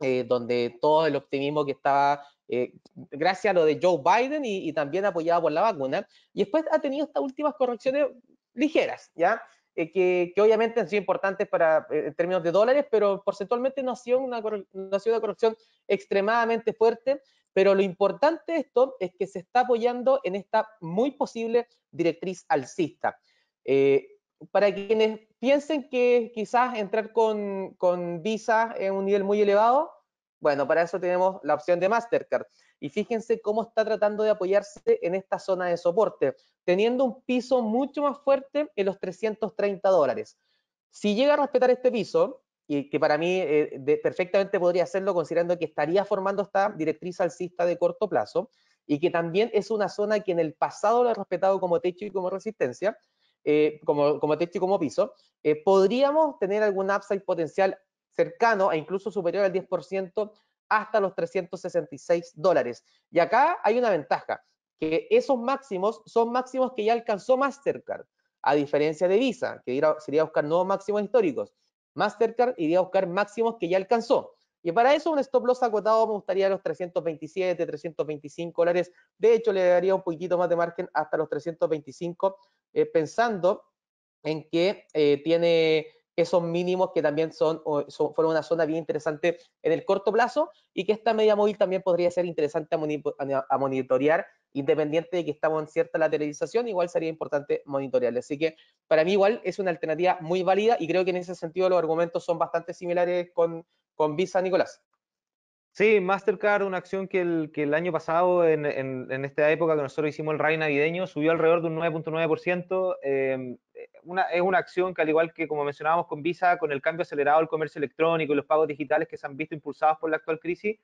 eh, donde todo el optimismo que estaba, eh, gracias a lo de Joe Biden y, también apoyado por la vacuna, y después ha tenido estas últimas correcciones ligeras, ¿ya? Que, obviamente han sido importantes para, en términos de dólares, pero porcentualmente no ha, sido una, no ha sido una corrección extremadamente fuerte, pero lo importante de esto es que se está apoyando en esta muy posible directriz alcista. Eh, para quienes piensen que quizás entrar con, con Visa es un nivel muy elevado, bueno, para eso tenemos la opción de Mastercard. Y fíjense cómo está tratando de apoyarse en esta zona de soporte, teniendo un piso mucho más fuerte en los 330 dólares. Si llega a respetar este piso, y que para mí eh, perfectamente podría hacerlo considerando que estaría formando esta directriz alcista de corto plazo, y que también es una zona que en el pasado lo ha respetado como techo y como resistencia, eh, como, como, techo y como piso, eh, podríamos tener algún upside potencial cercano e incluso superior al 10% hasta los 366 dólares. Y acá hay una ventaja, que esos máximos son máximos que ya alcanzó Mastercard, a diferencia de Visa, que sería buscar nuevos máximos históricos. Mastercard iría a buscar máximos que ya alcanzó. Y para eso un stop loss acotado me gustaría los 327, 325 dólares. De hecho, le daría un poquito más de margen hasta los 325 eh, pensando en que eh, tiene esos mínimos que también son, son, fueron una zona bien interesante en el corto plazo y que esta media móvil también podría ser interesante a, monitorear, independiente de que estamos en cierta lateralización, igual sería importante monitorearla. Así que para mí igual es una alternativa muy válida y creo que en ese sentido los argumentos son bastante similares con, con Visa, Nicolás. Sí, Mastercard, una acción que el, que el año pasado, en, esta época que nosotros hicimos el RAI navideño, subió alrededor de un 9.9%. Em, una, es una acción que, al igual que como mencionábamos con Visa, con el cambio acelerado del comercio electrónico y los pagos digitales que se han visto impulsados por la actual crisis,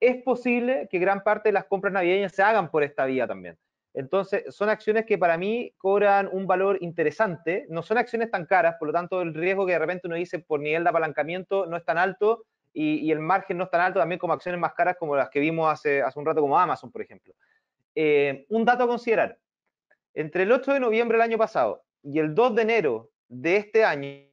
es posible que gran parte de las compras navideñas se hagan por esta vía también. Entonces, son acciones que para mí cobran un valor interesante. No son acciones tan caras, por lo tanto, el riesgo que de repente uno dice por nivel de apalancamiento no es tan alto y, el margen no es tan alto también como acciones más caras como las que vimos hace, hace un rato, como Amazon, por ejemplo. Eh, un dato a considerar. Entre el 8 de noviembre del año pasado y el 2 de enero de este año,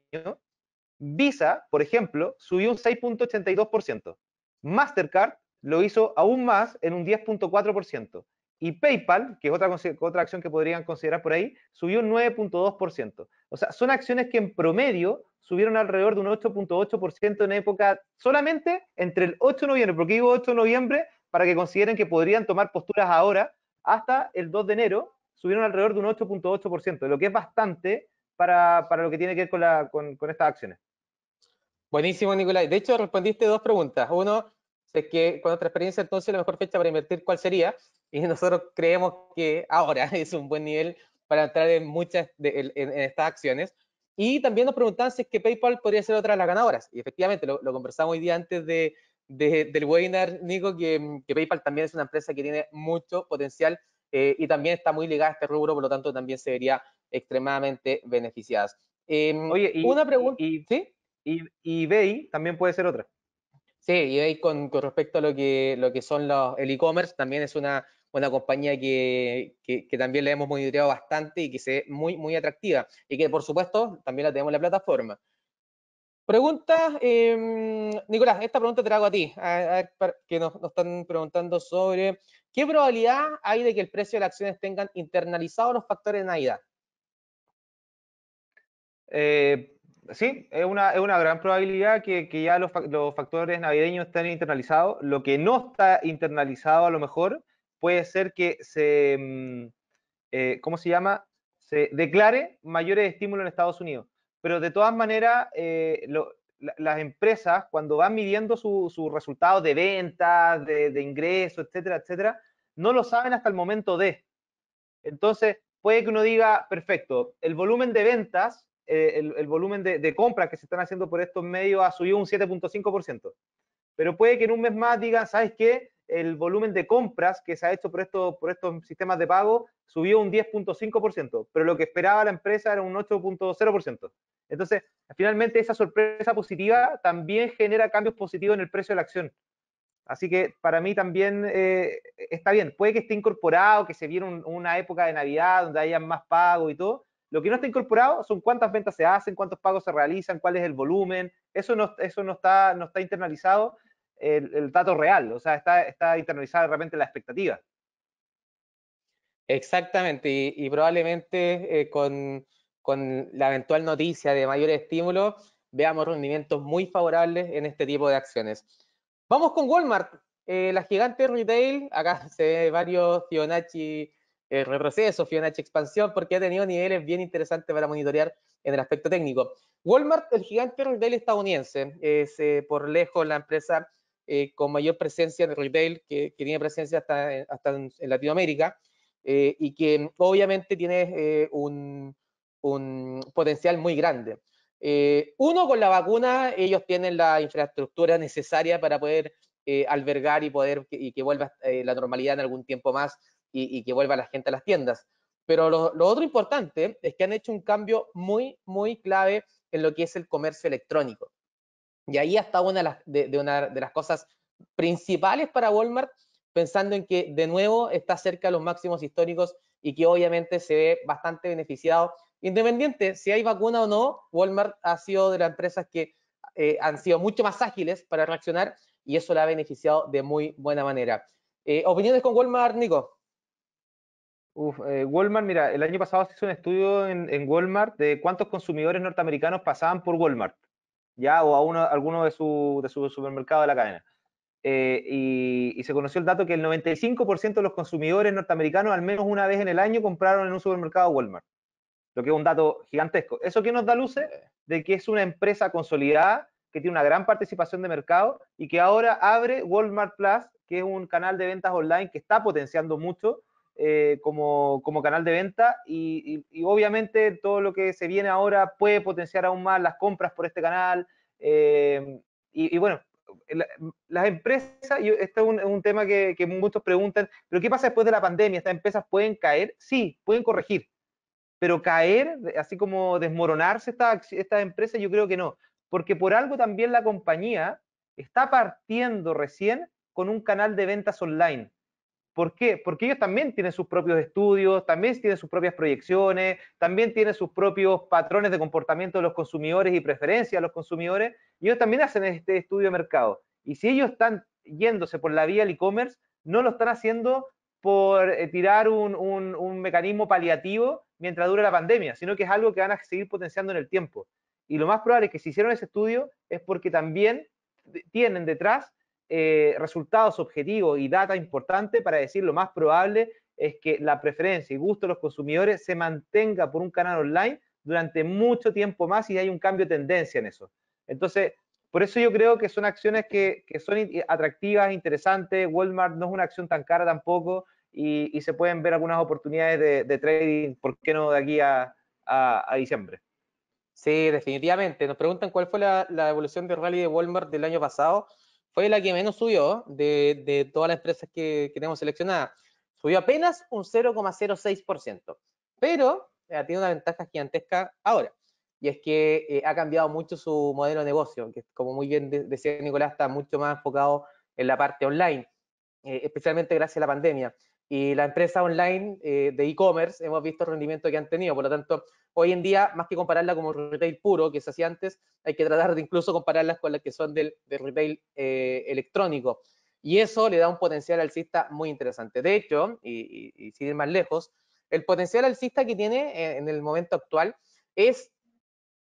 Visa, por ejemplo, subió un 6.82%. Mastercard lo hizo aún más en un 10.4%. Y PayPal, que es otra, otra acción que podrían considerar por ahí, subió un 9.2%. O sea, son acciones que en promedio subieron alrededor de un 8.8% en época solamente entre el 8 de noviembre, porque digo 8 de noviembre para que consideren que podrían tomar posturas ahora, hasta el 2 de enero, subieron alrededor de un 8.8%, lo que es bastante para, para, lo que tiene que ver con, con, estas acciones. Buenísimo, Nicolás. De hecho, respondiste dos preguntas. Uno, sé que con nuestra experiencia, entonces, la mejor fecha para invertir, ¿cuál sería? Y nosotros creemos que ahora es un buen nivel para entrar en muchas de en estas acciones y también nos preguntan si es que PayPal podría ser otra de las ganadoras. Y efectivamente, lo, conversamos hoy día antes de, del webinar, Nico, que, PayPal también es una empresa que tiene mucho potencial eh, y también está muy ligada a este rubro, por lo tanto también se vería extremadamente beneficiada. Em, Oye, y, una pregunta. Y, ¿sí? y, eBay también puede ser otra. Sí, eBay con, con respecto a lo que, lo que son los, el e-commerce también es una una compañía que, también la hemos monitoreado bastante y que se ve muy, muy atractiva y que por supuesto también la tenemos en la plataforma. Pregunta, em, Nicolás, esta pregunta te la hago a ti, que nos, están preguntando sobre qué probabilidad hay de que el precio de las acciones tengan internalizado los factores de Navidad. Eh, sí, es una, es una, gran probabilidad que, ya los, los, factores navideños estén internalizados. Lo que no está internalizado a lo mejor puede ser que se, mm, eh, ¿cómo se llama? Se declare mayores estímulos en Estados Unidos. Pero de todas maneras, eh, las empresas, cuando van midiendo sus resultados de ventas, de, ingresos, etcétera, etcétera, no lo saben hasta el momento de. Entonces, puede que uno diga, perfecto, el volumen de ventas, eh, el, volumen de, compras que se están haciendo por estos medios ha subido un 7.5%. Pero puede que en un mes más diga ¿sabes qué? el volumen de compras que se ha hecho por, estos, sistemas de pago subió un 10.5%, pero lo que esperaba la empresa era un 8.0%. Entonces, finalmente esa sorpresa positiva también genera cambios positivos en el precio de la acción. Así que para mí también eh, está bien. Puede que esté incorporado, que se viera una época de Navidad donde haya más pago y todo. Lo que no está incorporado son cuántas ventas se hacen, cuántos pagos se realizan, cuál es el volumen. Eso no está internalizado el, dato real, o sea, está, está internalizada realmente la expectativa. Exactamente, y, probablemente eh, con, la eventual noticia de mayor estímulo veamos rendimientos muy favorables en este tipo de acciones. Vamos con Walmart, eh, la gigante retail, acá se ve varios Fibonacci eh, Fibonacci expansión, porque ha tenido niveles bien interesantes para monitorear en el aspecto técnico. Walmart, el gigante retail estadounidense, es eh, por lejos la empresa eh, con mayor presencia en retail, que, que tiene presencia hasta, hasta en, Latinoamérica, eh, y que obviamente tiene eh, un, un, potencial muy grande. uno, con la vacuna, ellos tienen la infraestructura necesaria para poder albergar y poder y que vuelva la normalidad en algún tiempo más y, que vuelva la gente a las tiendas. Pero lo otro importante es que han hecho un cambio muy, muy clave en lo que es el comercio electrónico. Y ahí está una de las, una de las cosas principales para Walmart, pensando en que de nuevo está cerca de los máximos históricos y que obviamente se ve bastante beneficiado. Independiente si hay vacuna o no, Walmart ha sido de las empresas que eh, han sido mucho más ágiles para reaccionar y eso la ha beneficiado de muy buena manera. Eh, ¿Opiniones con Walmart, Nico? Eh, Walmart, mira, el año pasado se hizo un estudio en Walmart de cuántos consumidores norteamericanos pasaban por Walmart ya o a uno, alguno de sus su supermercado de la cadena. Eh, y, y, se conoció el dato que el 95% de los consumidores norteamericanos al menos una vez en el año compraron en un supermercado Walmart, lo que es un dato gigantesco. ¿Eso que nos da luces? De que es una empresa consolidada que tiene una gran participación de mercado y que ahora abre Walmart Plus, que es un canal de ventas online que está potenciando mucho eh, como, canal de venta y, obviamente todo lo que se viene ahora puede potenciar aún más las compras por este canal. Eh, y, bueno, las empresas, y este es un, tema que, muchos preguntan, pero ¿qué pasa después de la pandemia? ¿Estas empresas pueden caer? Sí, pueden corregir, pero caer, así como desmoronarse estas esta empresas, yo creo que no, porque por algo también la compañía está partiendo recién con un canal de ventas online ¿Por qué? Porque ellos también tienen sus propios estudios, también tienen sus propias proyecciones, también tienen sus propios patrones de comportamiento de los consumidores y preferencias de los consumidores, y ellos también hacen este estudio de mercado. Y si ellos están yéndose por la vía del e-commerce, no lo están haciendo por eh, tirar un, un mecanismo paliativo mientras dure la pandemia, sino que es algo que van a seguir potenciando en el tiempo. Y lo más probable es que si hicieron ese estudio es porque también eh, tienen detrás eh, resultados objetivos y data importante para decir lo más probable es que la preferencia y gusto de los consumidores se mantenga por un canal online durante mucho tiempo más y hay un cambio de tendencia en eso. Entonces, por eso yo creo que son acciones que, son eh, atractivas, interesantes. Walmart no es una acción tan cara tampoco y, se pueden ver algunas oportunidades de, trading, ¿por qué no de aquí a, diciembre? Sí, definitivamente. Nos preguntan cuál fue la, la, evolución de rally de Walmart del año pasado fue la que menos subió de, todas las empresas que, tenemos seleccionadas. Subió apenas un 0,06%, pero eh, tiene una ventaja gigantesca ahora, y es que eh, ha cambiado mucho su modelo de negocio, que como muy bien decía Nicolás, está mucho más enfocado en la parte online, eh, especialmente gracias a la pandemia y la empresa online eh, de e-commerce hemos visto el rendimiento que han tenido. Por lo tanto, hoy en día, más que compararla como retail puro que se hacía antes, hay que tratar de incluso compararlas con las que son del, retail eh, electrónico. Y eso le da un potencial alcista muy interesante. De hecho, y, y, sin ir más lejos, el potencial alcista que tiene eh, en el momento actual es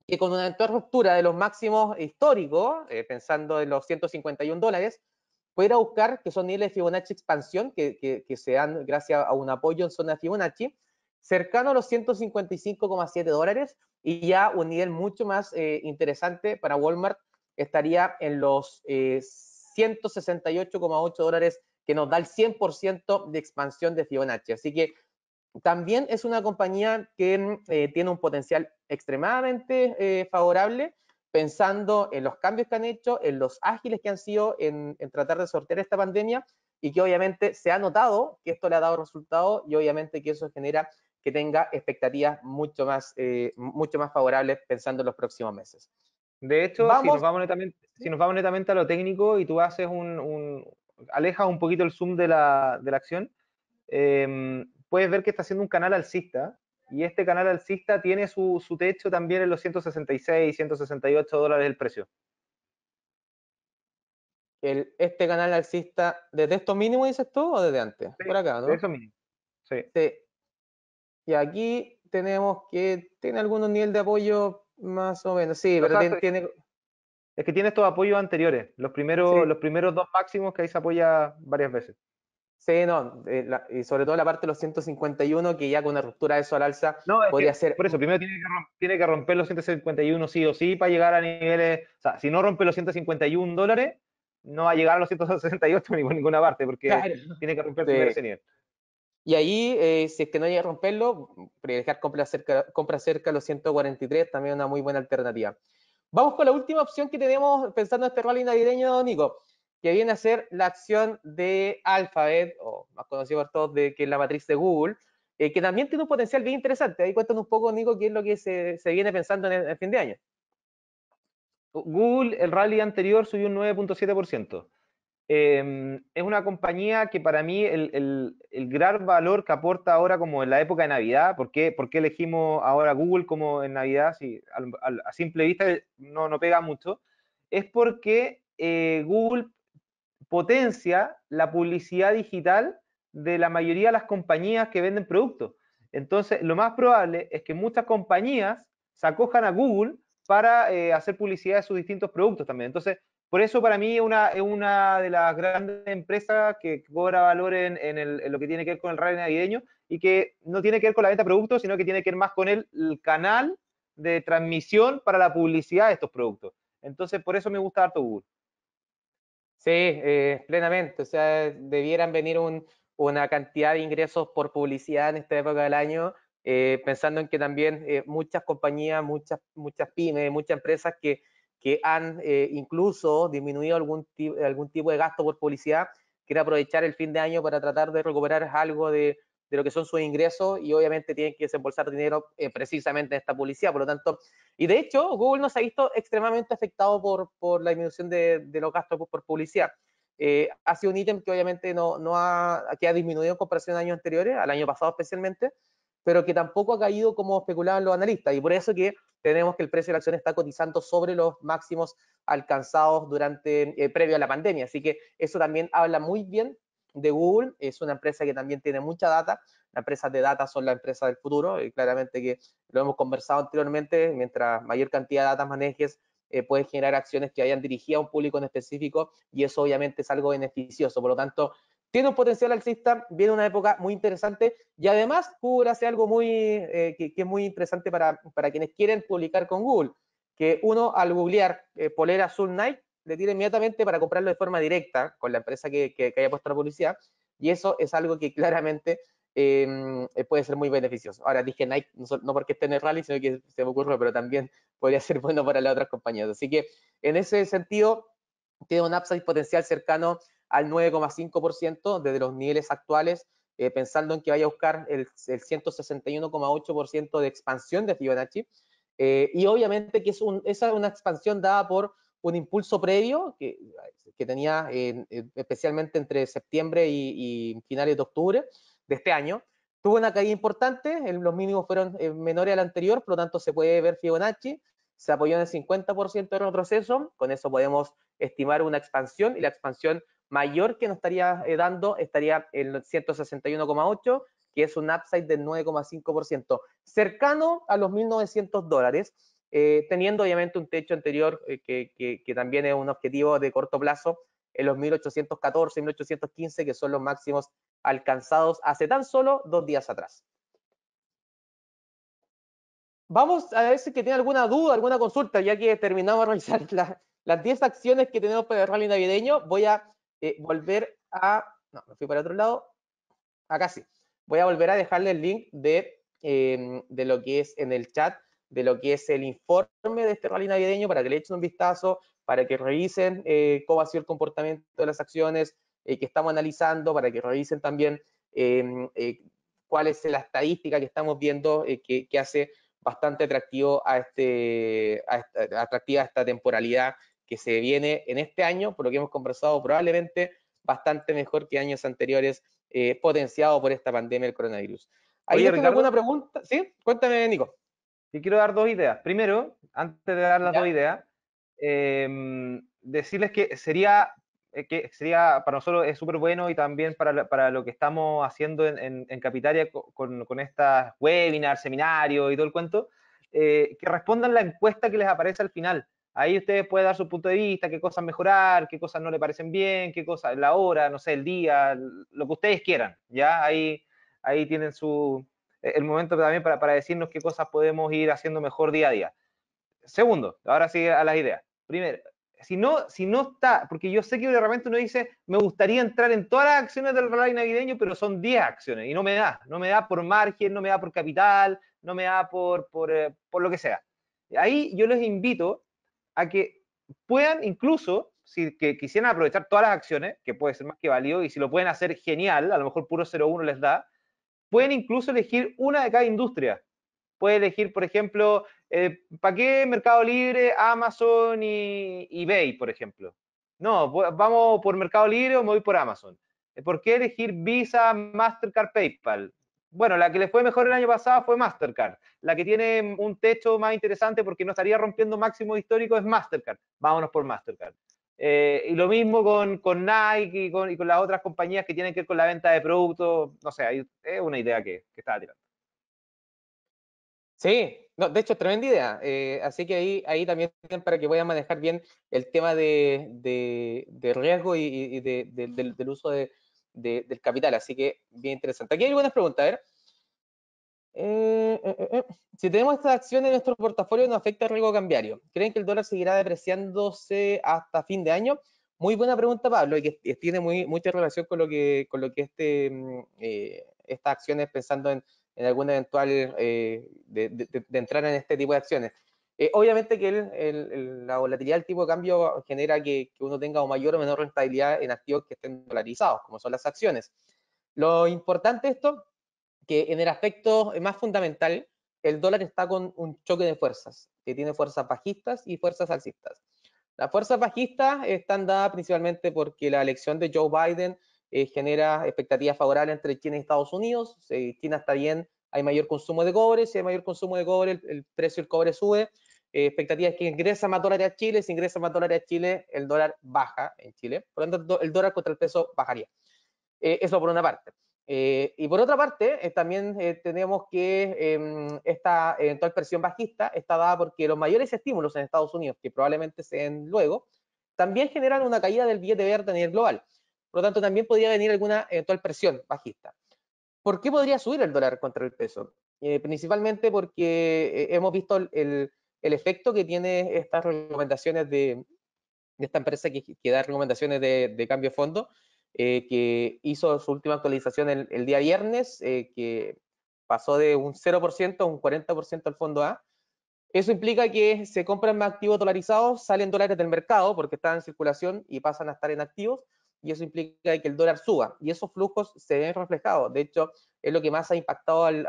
que con una ruptura de los máximos históricos, pensando en los 151 dólares, puede ir a buscar, que son niveles de Fibonacci expansión, que, que, se dan gracias a un apoyo en zona Fibonacci, cercano a los 155,7 dólares y ya un nivel mucho más eh, interesante para Walmart estaría en los 168,8 eh, dólares que nos da el 100% de expansión de Fibonacci. Así que también es una compañía que eh, tiene un potencial extremadamente favorable pensando en los cambios que han hecho, en los ágiles que han sido en, tratar de sortear esta pandemia y que obviamente se ha notado que esto le ha dado resultado y obviamente que eso genera que tenga expectativas mucho más, eh, mucho más favorables pensando en los próximos meses. De hecho, Si, nos vamos netamente, a lo técnico y tú haces un, alejas un poquito el zoom de la, de la acción, em, puedes ver que está haciendo un canal alcista y este canal alcista tiene su, su techo también en los 166, 168 dólares el precio. este canal alcista, ¿desde esto mínimo dices tú o desde antes? Por acá, ¿no? Desde mínimo. Sí. Y aquí tenemos que tiene algunos nivel de apoyo más o menos. Sí, pero tiene, Es que tiene estos apoyos anteriores. Los primeros, los primeros dos máximos que ahí se apoya varias veces. Sí, no, eh, y sobre todo la parte de los 151, que ya con una ruptura de eso al alza podría ser. Por eso, primero tiene que, romper, los 151 sí o sí para llegar a niveles. O sea, si no rompe los 151 dólares, no va a llegar a los 168 ni por ninguna parte, porque tiene que romper primero ese nivel. Y ahí, eh, si es que no llega a romperlo, privilegiar compra cerca, compra cerca los 143, también una muy buena alternativa. Vamos con la última opción que tenemos pensando en este rally navideño, Nico que viene a ser la acción de Alphabet, o más conocido por todos, de, que es la matriz de Google, eh, que también tiene un potencial bien interesante. Ahí cuéntanos un poco, Nico, qué es lo que se, viene pensando en el, fin de año. Google, el rally anterior subió un 9.7%. Eh, em, es una compañía que para mí el, gran valor que aporta ahora como en la época de Navidad, ¿por qué, por qué elegimos ahora Google como en Navidad? Si a, simple vista eh, no, no pega mucho, es porque eh, Google potencia la publicidad digital de la mayoría de las compañías que venden productos. Entonces, lo más probable es que muchas compañías se acojan a Google para eh, hacer publicidad de sus distintos productos también. Entonces, por eso para mí es una, de las grandes empresas que cobra valor en, lo que tiene que ver con el rally navideño y que no tiene que ver con la venta de productos, sino que tiene que ver más con el, el canal de transmisión para la publicidad de estos productos. Entonces, por eso me gusta harto Google. Sí, eh, plenamente. O sea, debieran venir una cantidad de ingresos por publicidad en esta época del año, eh, pensando en que también eh, muchas compañías, muchas, muchas pymes, muchas empresas que, que han incluso disminuido algún, algún tipo de gasto por publicidad, quieren aprovechar el fin de año para tratar de recuperar algo de, de lo que son sus ingresos y obviamente tienen que desembolsar dinero eh, precisamente en esta publicidad. Por lo tanto, y de hecho, Google nos ha visto extremadamente afectado por, por la disminución de, de los gastos por publicidad. Eh, ha sido un ítem que obviamente no, no ha, que ha disminuido en comparación a años anteriores, al año pasado especialmente, pero que tampoco ha caído como especulaban los analistas. Y por eso que tenemos que el precio de la acción está cotizando sobre los máximos alcanzados durante, eh, previo a la pandemia. Así que eso también habla muy bien de Google. Es una empresa que también tiene mucha data. Las empresas de data son la empresa del futuro y claramente que lo hemos conversado anteriormente, mientras mayor cantidad de data manejes, eh, puedes generar acciones que hayan dirigido a un público en específico y eso obviamente es algo beneficioso. Por lo tanto, tiene un potencial alcista, viene una época muy interesante y además Google hace algo muy, eh, que, es muy interesante para, quienes quieren publicar con Google, que uno al googlear eh, polera azul night le tira inmediatamente para comprarlo de forma directa con la empresa que, haya puesto la publicidad. Y eso es algo que claramente em, eh, puede ser muy beneficioso. Ahora dije Nike, no, porque esté en el rally, sino que se me ocurre, pero también podría ser bueno para las otras compañías. Así que en ese sentido, tiene un upside potencial cercano al 9,5% desde los niveles actuales, eh, pensando en que vaya a buscar el, el 161,8% de expansión de Fibonacci. Eh, y obviamente que es, esa es una expansión dada por un impulso previo que, tenía especialmente entre septiembre y, finales de octubre de este año. Tuvo una caída importante, los mínimos fueron eh, menores al anterior, por lo tanto se puede ver Fibonacci, se apoyó en el 50% de retroceso, con eso podemos estimar una expansión y la expansión mayor que nos estaría eh, dando estaría en 161,8, que es un upside del 9,5%, cercano a los 1.900 dólares eh, teniendo obviamente un techo anterior eh, que, también es un objetivo de corto plazo en los 1814, 1815, que son los máximos alcanzados hace tan solo dos días atrás. Vamos a ver si tiene alguna duda, alguna consulta, ya que terminamos de realizar las 10 acciones que tenemos para el rally navideño. Voy a eh, volver a... No, me fui para otro lado. Acá sí. Voy a volver a dejarle el link de, em, de lo que es en el chat de lo que es el informe de este rally navideño para que le echen un vistazo, para que revisen eh, cómo ha sido el comportamiento de las acciones eh, que estamos analizando, para que revisen también em, eh, cuál es la estadística que estamos viendo eh, que, hace bastante atractivo a este, atractiva esta temporalidad que se viene en este año, por lo que hemos conversado probablemente bastante mejor que años anteriores, potenciado por esta pandemia del coronavirus. ¿Hay alguna pregunta? Sí, cuéntame, Nico. Y quiero dar dos ideas. Primero, antes de dar las dos ideas, em, decirles que sería, eh, que sería para nosotros es súper bueno y también para, para, lo que estamos haciendo en, en, con, con estas webinars, seminarios y todo el cuento, eh, que respondan la encuesta que les aparece al final. Ahí ustedes pueden dar su punto de vista, qué cosas mejorar, qué cosas no le parecen bien, qué cosas, la hora, no sé, el día, lo que ustedes quieran, ¿ya? Ahí, ahí tienen su, e-, el momento también para, decirnos qué cosas podemos ir haciendo mejor día a día. Segundo, ahora sí a las ideas. Primero, si no, si no está, porque yo sé que de repente uno dice, me gustaría entrar en todas las acciones del rally navideño, pero son 10 acciones y no me da, no me da por margen, no me da por capital, no me da por, eh, por, lo que sea. Ahí yo les invito a que puedan incluso, si que quisieran aprovechar todas las acciones, que puede ser más que válido, y si lo pueden hacer genial, a lo mejor puro 0.1 les da, Pueden incluso elegir una de cada industria. Puede elegir, por ejemplo, eh, ¿para qué Mercado Libre, Amazon y eBay, por ejemplo? No, vamos por Mercado Libre o me voy por Amazon. Eh, ¿Por qué elegir Visa, Mastercard, PayPal? Bueno, la que les fue mejor el año pasado fue Mastercard. La que tiene un techo más interesante porque no estaría rompiendo máximo histórico es Mastercard. Vámonos por Mastercard. Eh, y lo mismo con, con Nike y con, las otras compañías que tienen que ver con la venta de productos. No sé, es una idea que, estaba tirando. Sí, no, de hecho, tremenda idea. Eh, así que ahí, ahí también para que voy a manejar bien el tema de, riesgo y, del, del, uso del capital. Así que bien interesante. Aquí hay algunas preguntas. A ver, eh, eh, eh, si tenemos estas acciones en nuestro portafolio, no afecta el riesgo cambiario. ¿Creen que el dólar seguirá depreciándose hasta fin de año? Muy buena pregunta, Pablo, y que tiene muy, mucha relación con lo que, con lo que este, mm, estas acciones, pensando en, en alguna eventual de, de, entrar en este tipo de acciones. obviamente que la volatilidad del tipo de cambio genera que, uno tenga o mayor o menor rentabilidad en activos que estén dolarizados, como son las acciones. Lo importante de esto que en el aspecto eh, más fundamental, el dólar está con un choque de fuerzas, que tiene fuerzas bajistas y fuerzas alcistas. Las fuerzas bajistas están dadas principalmente porque la elección de Joe Biden eh, genera expectativas favorables entre China y Estados Unidos. China está bien, hay mayor consumo de cobre, si hay mayor consumo de cobre, el, precio del cobre sube. Eh, expectativas que ingresa más dólares a Chile, si ingresa más dólares a Chile, el dólar baja en Chile. Por lo tanto, el dólar contra el peso bajaría. eso por una parte. Eh, y por otra parte, eh, también eh, tenemos que em, esta eventual presión bajista está dada porque los mayores estímulos en Estados Unidos, que probablemente se den luego, también generan una caída del billete verde a nivel global. Por lo tanto, también podría venir alguna eventual presión bajista. ¿Por qué podría subir el dólar contra el peso? principalmente porque hemos visto el, efecto que tiene estas recomendaciones de, esta empresa que, que da recomendaciones de, de cambio de fondo, eh, que hizo su última actualización el, día viernes, eh, que pasó de un 0% a un 40% al fondo A. Eso implica que se compran más activos dolarizados, salen dólares del mercado porque están en circulación y pasan a estar en activos, y eso implica que el dólar suba, y esos flujos se ven reflejados. De hecho, es lo que más ha impactado al,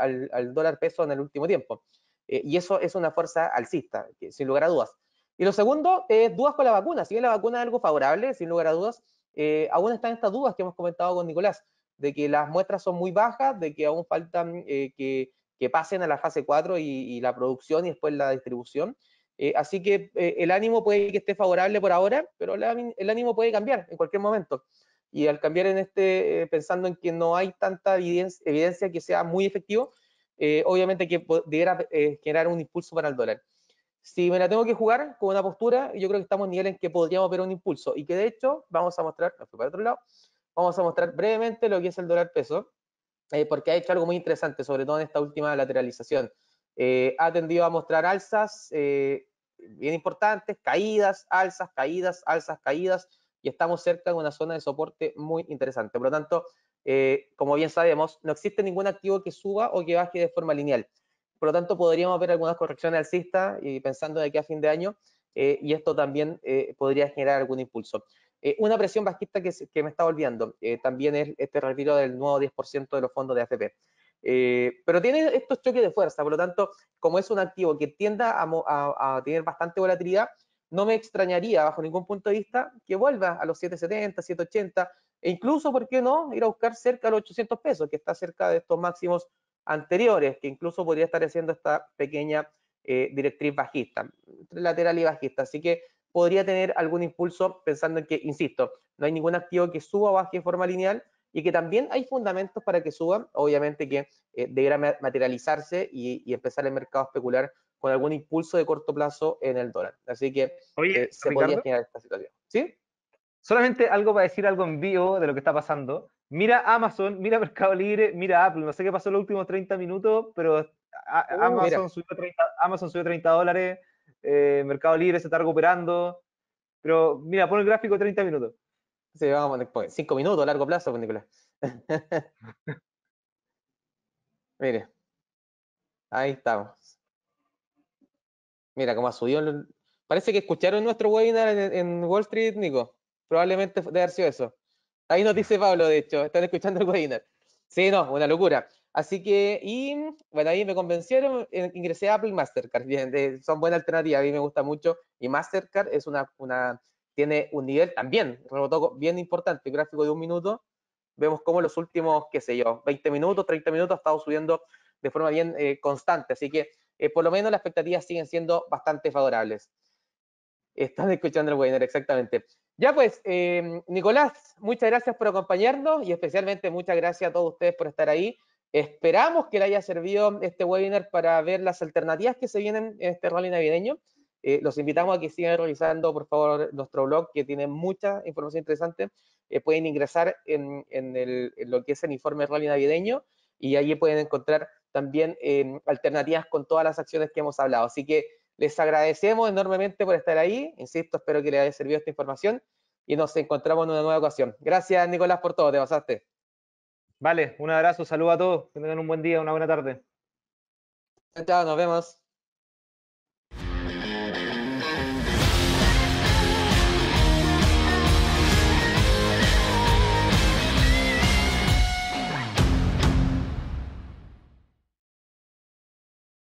dólar peso en el último tiempo. Eh, y eso es una fuerza alcista, sin lugar a dudas. Y lo segundo es dudas con la vacuna. Si bien la vacuna es algo favorable, sin lugar a dudas, eh, aún están estas dudas que hemos comentado con Nicolás, de que las muestras son muy bajas, de que aún faltan eh, que, pasen a la fase 4 y, la producción y después la distribución. Eh, así que el ánimo puede que esté favorable por ahora, pero el ánimo puede cambiar en cualquier momento. Y al cambiar en este, pensando en que no hay tanta evidencia, que sea muy efectivo, obviamente que pudiera generar un impulso para el dólar. Si me la tengo que jugar con una postura, yo creo que estamos en nivel en que podríamos ver un impulso y que de hecho vamos a mostrar, para otro lado, vamos a mostrar brevemente lo que es el dólar peso, eh, porque ha hecho algo muy interesante, sobre todo en esta última lateralización. Eh, ha tendido a mostrar alzas eh, bien importantes, caídas, alzas, caídas, alzas, caídas, y estamos cerca de una zona de soporte muy interesante. Por lo tanto, como bien sabemos, no existe ningún activo que suba o que baje de forma lineal por lo tanto, podríamos ver algunas correcciones alcistas y pensando de que a fin de año, eh, y esto también eh, podría generar algún impulso. Eh, una presión bajista que, me está olvidando también es este retiro del nuevo 10% de los fondos de AFP. pero tiene estos choques de fuerza, por lo tanto, como es un activo que tienda a, tener bastante volatilidad, no me extrañaría bajo ningún punto de vista que vuelva a los 770, 780 e incluso, ¿por qué no?, ir a buscar cerca de los 800 pesos, que está cerca de estos máximos anteriores, que incluso podría estar haciendo esta pequeña eh, directriz bajista, lateral y bajista. Así que podría tener algún impulso pensando en que, insisto, no hay ningún activo que suba o baje de forma lineal y que también hay fundamentos para que suba, obviamente que eh, deberá materializarse y, empezar el mercado especular con algún impulso de corto plazo en el dólar. Así que eh, se podría generar esta situación. Solamente algo para decir algo en vivo de lo que está pasando. Mira Amazon, mira Mercado Libre, mira Apple. No sé qué pasó en los últimos 30 minutos, pero oh, Amazon, subió 30, dólares, eh, Mercado Libre se está recuperando. Pero mira, pon el gráfico 30 minutos. Sí, vamos 5 minutos a largo plazo, pues, Nicolás. Mire, ahí estamos. Mira cómo ha subido. Parece que escucharon nuestro webinar en, en Wall Street, Nico. Probablemente debe haber sido eso. Ahí nos dice Pablo, de hecho, están escuchando el webinar. Sí, no, una locura. Así que, y bueno, ahí me convencieron, eh, ingresé a Apple y Mastercard. son buenas alternativas, a mí me gusta mucho. Y Mastercard es una, una tiene un nivel también, rebotó bien importante, gráfico de un minuto. Vemos cómo los últimos, qué sé yo, 20 minutos, 30 minutos ha estado subiendo de forma bien eh, constante. Así que, eh, por lo menos, las expectativas siguen siendo bastante favorables. Están escuchando el webinar, exactamente. Ya pues, em, Nicolás, muchas gracias por acompañarnos y especialmente muchas gracias a todos ustedes por estar ahí. Esperamos que le haya servido este webinar para ver las alternativas que se vienen en este rally navideño. Eh, los invitamos a que sigan revisando, por favor, nuestro blog, que tiene mucha información interesante. Eh, pueden ingresar en, en, lo que es el informe rally navideño y allí pueden encontrar también em, alternativas con todas las acciones que hemos hablado. Así que les agradecemos enormemente por estar ahí. Insisto, espero que les haya servido esta información y nos encontramos en una nueva ocasión. Gracias, Nicolás, por todo. Te pasaste. Vale, un abrazo, saludo a todos. Que tengan un buen día, una buena tarde. Chao, nos vemos.